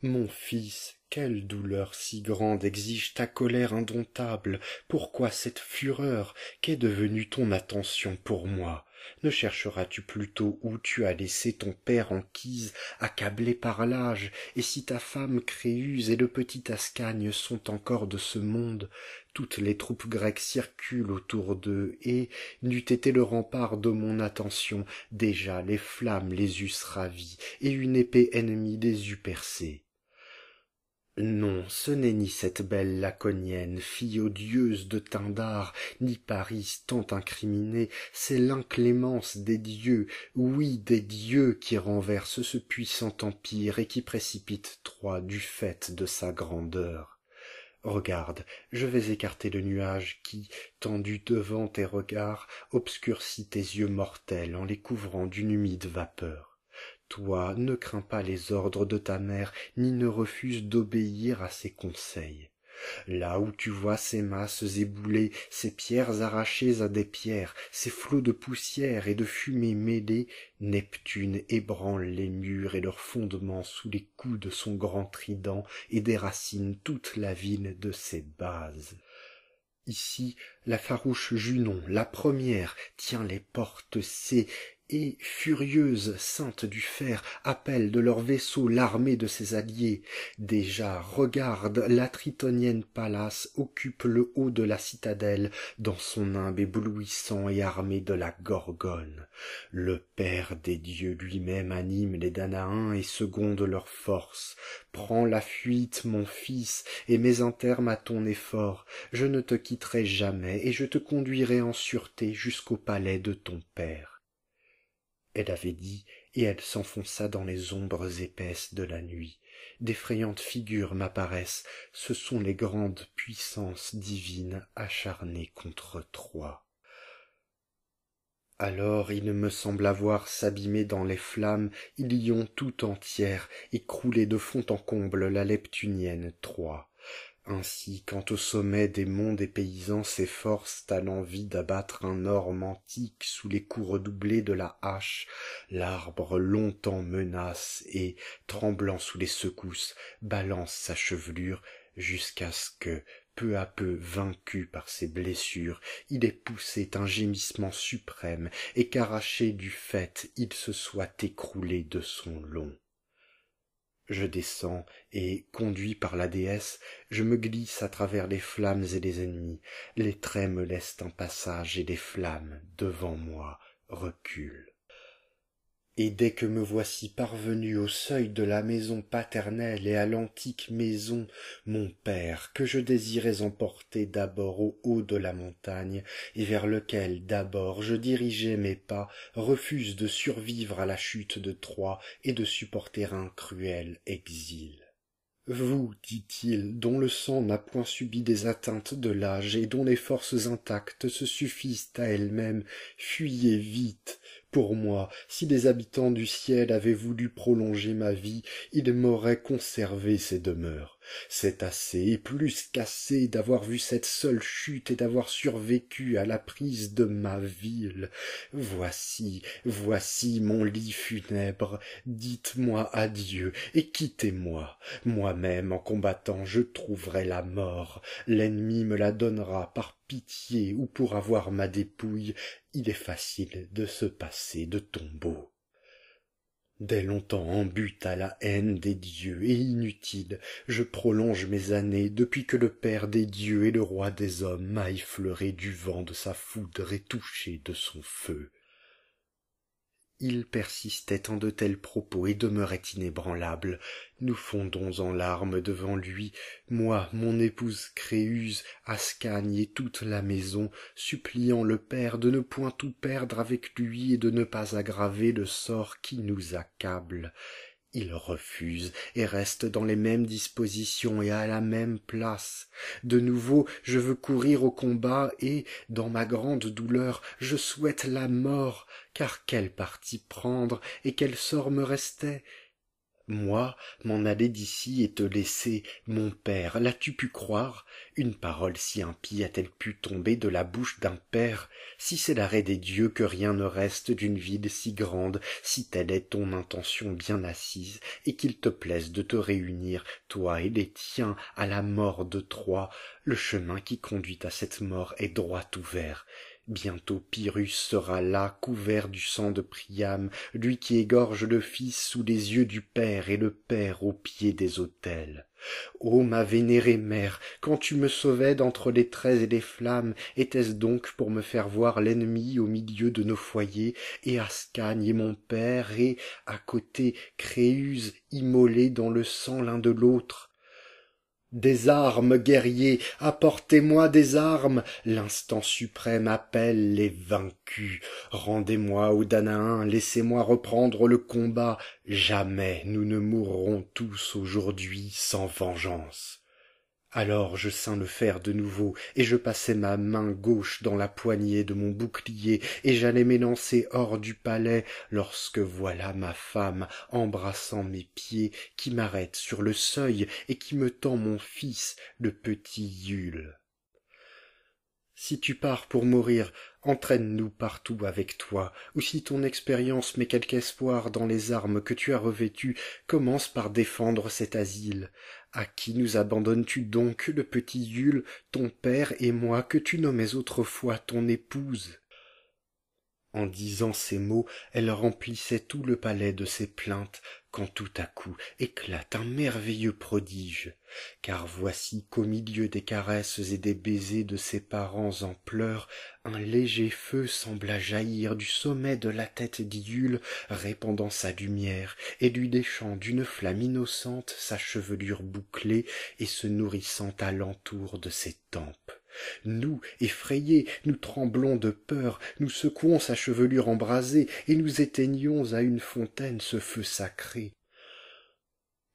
mon fils quelle douleur si grande exige ta colère indomptable pourquoi cette fureur qu'est devenue ton attention pour moi ne chercheras tu plutôt où tu as laissé ton père en quise, accablé par l'âge et si ta femme créuse et le petit ascagne sont encore de ce monde toutes les troupes grecques circulent autour d'eux et n'eût été le rempart de mon attention déjà les flammes les eussent ravis et une épée ennemie les non ce n'est ni cette belle laconienne fille odieuse de Tindare, ni paris tant incriminée, c'est l'inclémence des dieux oui des dieux qui renverse ce puissant empire et qui précipite troie du fait de sa grandeur regarde je vais écarter le nuage qui tendu devant tes regards obscurcit tes yeux mortels en les couvrant d'une humide vapeur toi ne crains pas les ordres de ta mère ni ne refuse d'obéir à ses conseils là où tu vois ces masses éboulées ces pierres arrachées à des pierres ces flots de poussière et de fumée mêlés neptune ébranle les murs et leurs fondements sous les coups de son grand trident et déracine toute la ville de ses bases ici la farouche junon la première tient les portes et furieuse sainte du fer appelle de leur vaisseau l'armée de ses alliés déjà regarde la tritonienne Palace occupe le haut de la citadelle dans son nimbe éblouissant et armé de la gorgone le père des dieux lui-même anime les danaens et seconde leurs forces prends la fuite mon fils et mets en terme à ton effort je ne te quitterai jamais et je te conduirai en sûreté jusqu'au palais de ton père elle avait dit et elle s'enfonça dans les ombres épaisses de la nuit d'effrayantes figures m'apparaissent ce sont les grandes puissances divines acharnées contre troie alors il me sembla voir s'abîmer dans les flammes ilion tout entière et crouler de fond en comble la leptunienne Troie ainsi quand au sommet des monts des paysans s'efforcent à l'envie d'abattre un orme antique sous les coups redoublés de la hache l'arbre longtemps menace et tremblant sous les secousses balance sa chevelure jusqu'à ce que peu à peu vaincu par ses blessures il ait poussé un gémissement suprême et qu'arraché du fait, il se soit écroulé de son long je descends et conduit par la déesse je me glisse à travers les flammes et les ennemis les traits me laissent un passage et les flammes devant moi reculent et dès que me voici parvenu au seuil de la maison paternelle et à l'antique maison mon père que je désirais emporter d'abord au haut de la montagne et vers lequel d'abord je dirigeais mes pas refuse de survivre à la chute de troie et de supporter un cruel exil vous dit-il dont le sang n'a point subi des atteintes de l'âge et dont les forces intactes se suffisent à elles-mêmes fuyez vite pour moi si les habitants du ciel avaient voulu prolonger ma vie ils m'auraient conservé ces demeures c'est assez et plus qu'assez d'avoir vu cette seule chute et d'avoir survécu à la prise de ma ville voici voici mon lit funèbre dites-moi adieu et quittez-moi moi-même en combattant je trouverai la mort l'ennemi me la donnera par pitié ou pour avoir ma dépouille il est facile de se passer de tombeau dès longtemps en butte à la haine des dieux et inutile je prolonge mes années depuis que le père des dieux et le roi des hommes m'a effleuré du vent de sa foudre et touché de son feu il persistait en de tels propos et demeurait inébranlable nous fondons en larmes devant lui moi mon épouse créuse ascagne et toute la maison suppliant le père de ne point tout perdre avec lui et de ne pas aggraver le sort qui nous accable il refuse et reste dans les mêmes dispositions et à la même place de nouveau je veux courir au combat et dans ma grande douleur je souhaite la mort car quel parti prendre et quel sort me restait moi m'en aller d'ici et te laisser mon père l'as-tu pu croire une parole si impie a-t-elle pu tomber de la bouche d'un père si c'est l'arrêt des dieux que rien ne reste d'une ville si grande si telle est ton intention bien assise et qu'il te plaise de te réunir toi et les tiens à la mort de troie le chemin qui conduit à cette mort est droit ouvert bientôt pyrrhus sera là couvert du sang de priam lui qui égorge le fils sous les yeux du père et le père aux pieds des autels ô ma vénérée mère quand tu me sauvais d'entre les traits et les flammes était-ce donc pour me faire voir l'ennemi au milieu de nos foyers et ascagne et mon père et à côté Créuse, immolés dans le sang l'un de l'autre des armes guerriers apportez-moi des armes l'instant suprême appelle les vaincus rendez-moi aux danaens laissez-moi reprendre le combat jamais nous ne mourrons tous aujourd'hui sans vengeance alors je sens le fer de nouveau et je passai ma main gauche dans la poignée de mon bouclier et j'allais m'élancer hors du palais lorsque voilà ma femme embrassant mes pieds qui m'arrête sur le seuil et qui me tend mon fils le petit si tu pars pour mourir entraîne nous partout avec toi ou si ton expérience met quelque espoir dans les armes que tu as revêtues commence par défendre cet asile À qui nous abandonnes tu donc le petit yule ton père et moi que tu nommais autrefois ton épouse en disant ces mots elle remplissait tout le palais de ses plaintes quand tout à coup éclate un merveilleux prodige car voici qu'au milieu des caresses et des baisers de ses parents en pleurs un léger feu sembla jaillir du sommet de la tête d'Iule répandant sa lumière et lui déchant d'une flamme innocente sa chevelure bouclée et se nourrissant à l'entour de ses tempes nous effrayés nous tremblons de peur nous secouons sa chevelure embrasée et nous éteignons à une fontaine ce feu sacré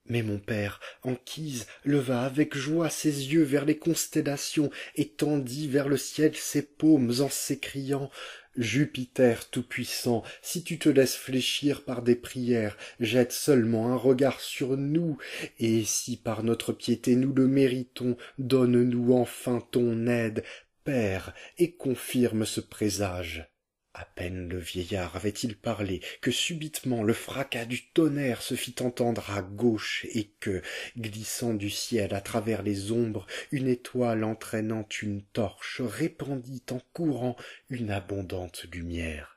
mais mon père enquise, leva avec joie ses yeux vers les constellations et tendit vers le ciel ses paumes en s'écriant Jupiter tout-puissant, si tu te laisses fléchir par des prières, jette seulement un regard sur nous, et si par notre piété nous le méritons, donne-nous enfin ton aide, Père, et confirme ce présage à peine le vieillard avait-il parlé que subitement le fracas du tonnerre se fit entendre à gauche et que glissant du ciel à travers les ombres une étoile entraînant une torche répandit en courant une abondante lumière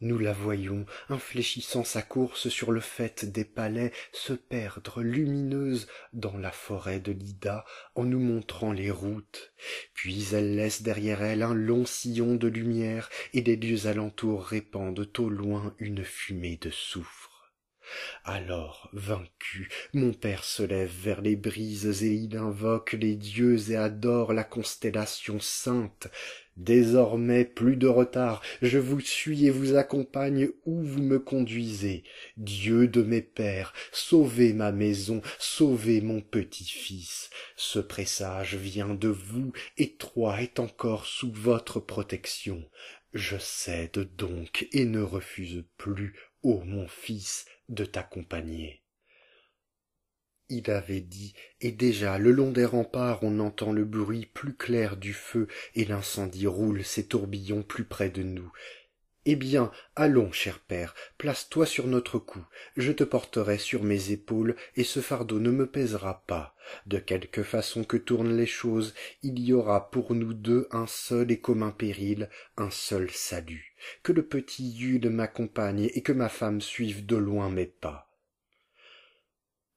nous la voyons infléchissant sa course sur le fait des palais se perdre lumineuse dans la forêt de l'ida en nous montrant les routes puis elle laisse derrière elle un long sillon de lumière et des lieux alentours répandent au loin une fumée de soufre alors vaincu mon père se lève vers les brises et il invoque les dieux et adore la constellation sainte désormais plus de retard je vous suis et vous accompagne où vous me conduisez dieu de mes pères sauvez ma maison sauvez mon petit-fils ce pressage vient de vous et est encore sous votre protection je cède donc et ne refuse plus ô mon fils, de t'accompagner. Il avait dit, et déjà le long des remparts on entend le bruit plus clair du feu, et l'incendie roule ses tourbillons plus près de nous eh bien allons cher père place-toi sur notre cou je te porterai sur mes épaules et ce fardeau ne me pèsera pas de quelque façon que tournent les choses il y aura pour nous deux un seul et commun péril un seul salut que le petit yule m'accompagne et que ma femme suive de loin mes pas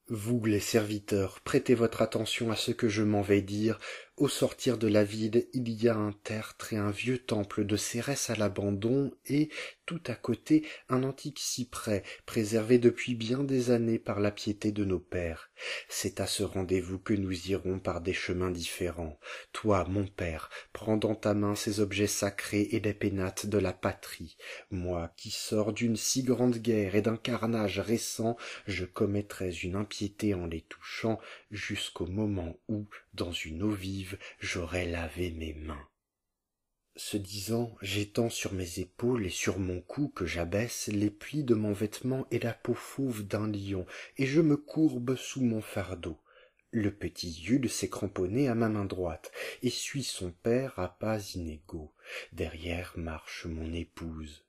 vous les serviteurs prêtez votre attention à ce que je m'en vais dire au sortir de la ville, il y a un tertre et un vieux temple de Cérès à l'abandon et tout à côté un antique cyprès préservé depuis bien des années par la piété de nos pères c'est à ce rendez-vous que nous irons par des chemins différents toi mon père prends dans ta main ces objets sacrés et les pénates de la patrie moi qui sors d'une si grande guerre et d'un carnage récent je commettrais une impiété en les touchant jusqu'au moment où dans une eau vive j'aurais lavé mes mains se disant j'étends sur mes épaules et sur mon cou que j'abaisse les plis de mon vêtement et la peau fauve d'un lion et je me courbe sous mon fardeau le petit yule s'est cramponné à ma main droite et suit son père à pas inégaux derrière marche mon épouse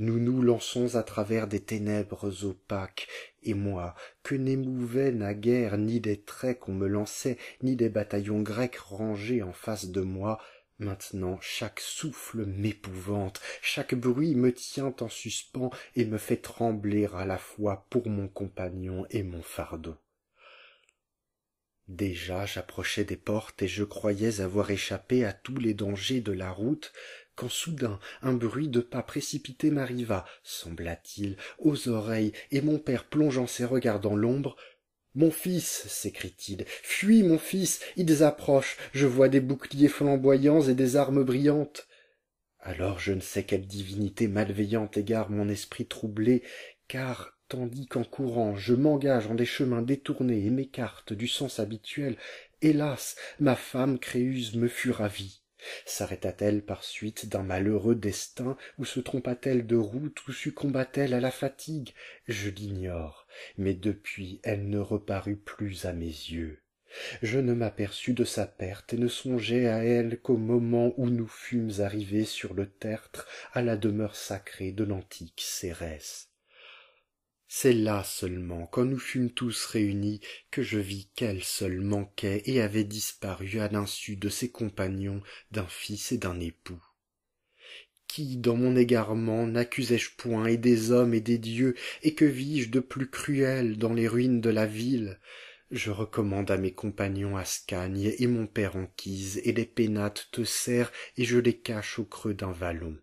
nous nous lançons à travers des ténèbres opaques et moi que n'émouvaient naguère ni des traits qu'on me lançait ni des bataillons grecs rangés en face de moi maintenant chaque souffle m'épouvante chaque bruit me tient en suspens et me fait trembler à la fois pour mon compagnon et mon fardeau déjà j'approchais des portes et je croyais avoir échappé à tous les dangers de la route quand soudain un bruit de pas précipité m'arriva sembla-t-il aux oreilles et mon père plongeant ses regards dans l'ombre mon fils s'écrie-t-il fuis mon fils ils approchent je vois des boucliers flamboyants et des armes brillantes alors je ne sais quelle divinité malveillante égare mon esprit troublé car tandis qu'en courant je m'engage en des chemins détournés et m'écarte du sens habituel hélas ma femme créuse me fut ravie sarrêta t elle par suite d'un malheureux destin ou se trompa t elle de route ou succomba t elle à la fatigue je l'ignore mais depuis elle ne reparut plus à mes yeux je ne m'aperçus de sa perte et ne songeai à elle qu'au moment où nous fûmes arrivés sur le tertre à la demeure sacrée de l'antique cérès c'est là seulement quand nous fûmes tous réunis que je vis qu'elle seule manquait et avait disparu à l'insu de ses compagnons d'un fils et d'un époux qui, dans mon égarement, n'accusais-je point et des hommes et des dieux, et que vis-je de plus cruel dans les ruines de la ville Je recommande à mes compagnons Ascagne et mon père Enquise et les pénates te serrent, et je les cache au creux d'un vallon.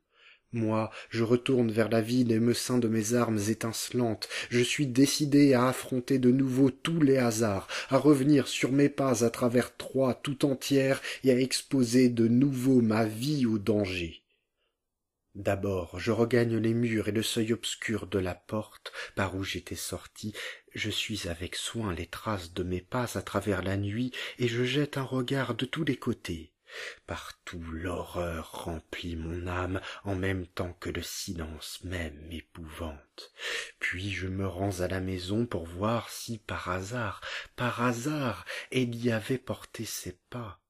Moi, je retourne vers la ville et me sens de mes armes étincelantes. Je suis décidé à affronter de nouveau tous les hasards, à revenir sur mes pas à travers Troie tout entière et à exposer de nouveau ma vie au danger d'abord je regagne les murs et le seuil obscur de la porte par où j'étais sorti je suis avec soin les traces de mes pas à travers la nuit et je jette un regard de tous les côtés partout l'horreur remplit mon âme en même temps que le silence même m'épouvante puis je me rends à la maison pour voir si par hasard par hasard elle y avait porté ses pas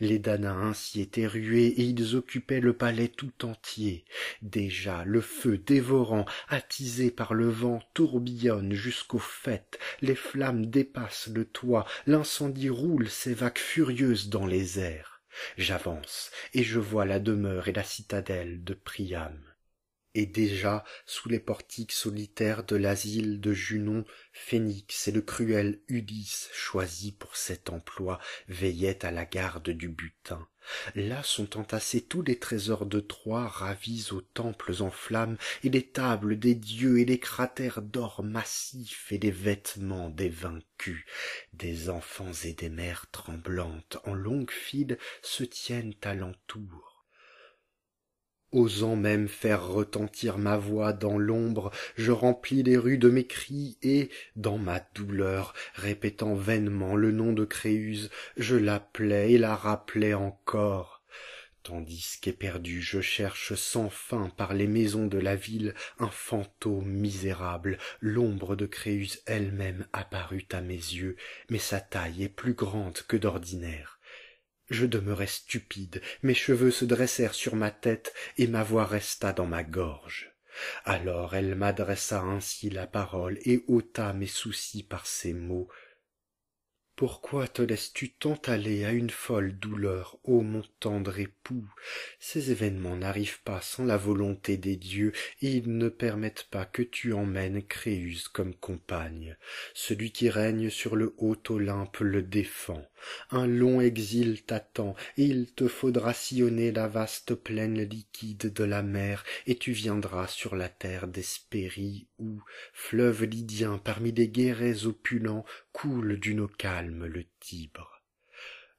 les danaïens s'y étaient rués et ils occupaient le palais tout entier déjà le feu dévorant attisé par le vent tourbillonne jusqu'au faîte les flammes dépassent le toit l'incendie roule ses vagues furieuses dans les airs j'avance et je vois la demeure et la citadelle de priam et déjà sous les portiques solitaires de l'asile de junon phénix et le cruel ulysse choisis pour cet emploi veillaient à la garde du butin là sont entassés tous les trésors de troie ravis aux temples en flammes et les tables des dieux et les cratères d'or massifs et les vêtements des vaincus des enfants et des mères tremblantes en longue file, se tiennent à l'entour Osant même faire retentir ma voix dans l'ombre, je remplis les rues de mes cris et, dans ma douleur, répétant vainement le nom de Créuse, je l'appelais et la rappelais encore tandis qu'éperdu je cherche sans fin par les maisons de la ville un fantôme misérable l'ombre de créuse elle-même apparut à mes yeux mais sa taille est plus grande que d'ordinaire je demeurai stupide mes cheveux se dressèrent sur ma tête et ma voix resta dans ma gorge alors elle m'adressa ainsi la parole et ôta mes soucis par ces mots pourquoi te laisses-tu tant aller à une folle douleur ô mon tendre époux ces événements n'arrivent pas sans la volonté des dieux ils ne permettent pas que tu emmènes créuse comme compagne celui qui règne sur le haut olympe le défend un long exil t'attend et il te faudra sillonner la vaste plaine liquide de la mer et tu viendras sur la terre d'hespérie où fleuve lydien parmi des guérets opulents coule d'une le Tibre.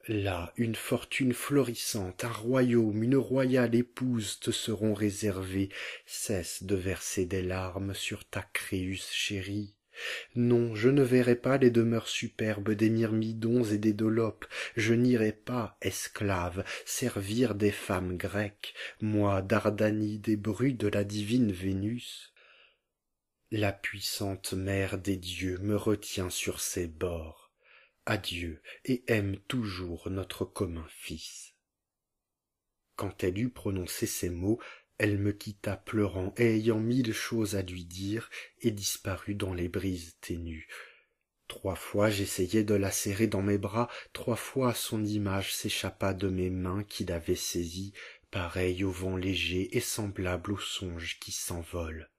Là, une fortune florissante, un royaume, une royale épouse te seront réservées. Cesse de verser des larmes sur ta Créus chérie. Non, je ne verrai pas les demeures superbes des myrmidons et des dolopes, je n'irai pas, esclave, servir des femmes grecques, moi, d'Ardanie des bruits de la divine Vénus. La puissante mère des dieux me retient sur ses bords adieu, et aime toujours notre commun fils. Quand elle eut prononcé ces mots, elle me quitta pleurant et ayant mille choses à lui dire et disparut dans les brises ténues. Trois fois j'essayai de la serrer dans mes bras, trois fois son image s'échappa de mes mains qui l'avaient saisie, pareille au vent léger et semblable au songe qui s'envole.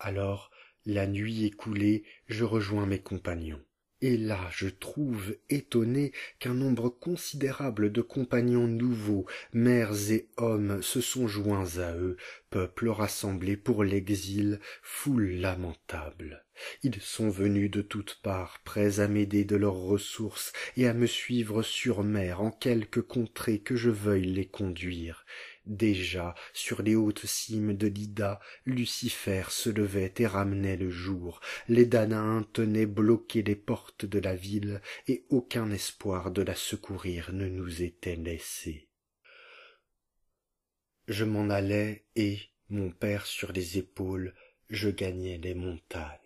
Alors, la nuit écoulée, je rejoins mes compagnons et là je trouve étonné qu'un nombre considérable de compagnons nouveaux mères et hommes se sont joints à eux peuple rassemblé pour l'exil foule lamentable ils sont venus de toutes parts prêts à m'aider de leurs ressources et à me suivre sur mer en quelque contrée que je veuille les conduire déjà sur les hautes cimes de l'ida lucifer se levait et ramenait le jour les Danains tenaient bloquées les portes de la ville et aucun espoir de la secourir ne nous était laissé je m'en allais et mon père sur les épaules je gagnais les montagnes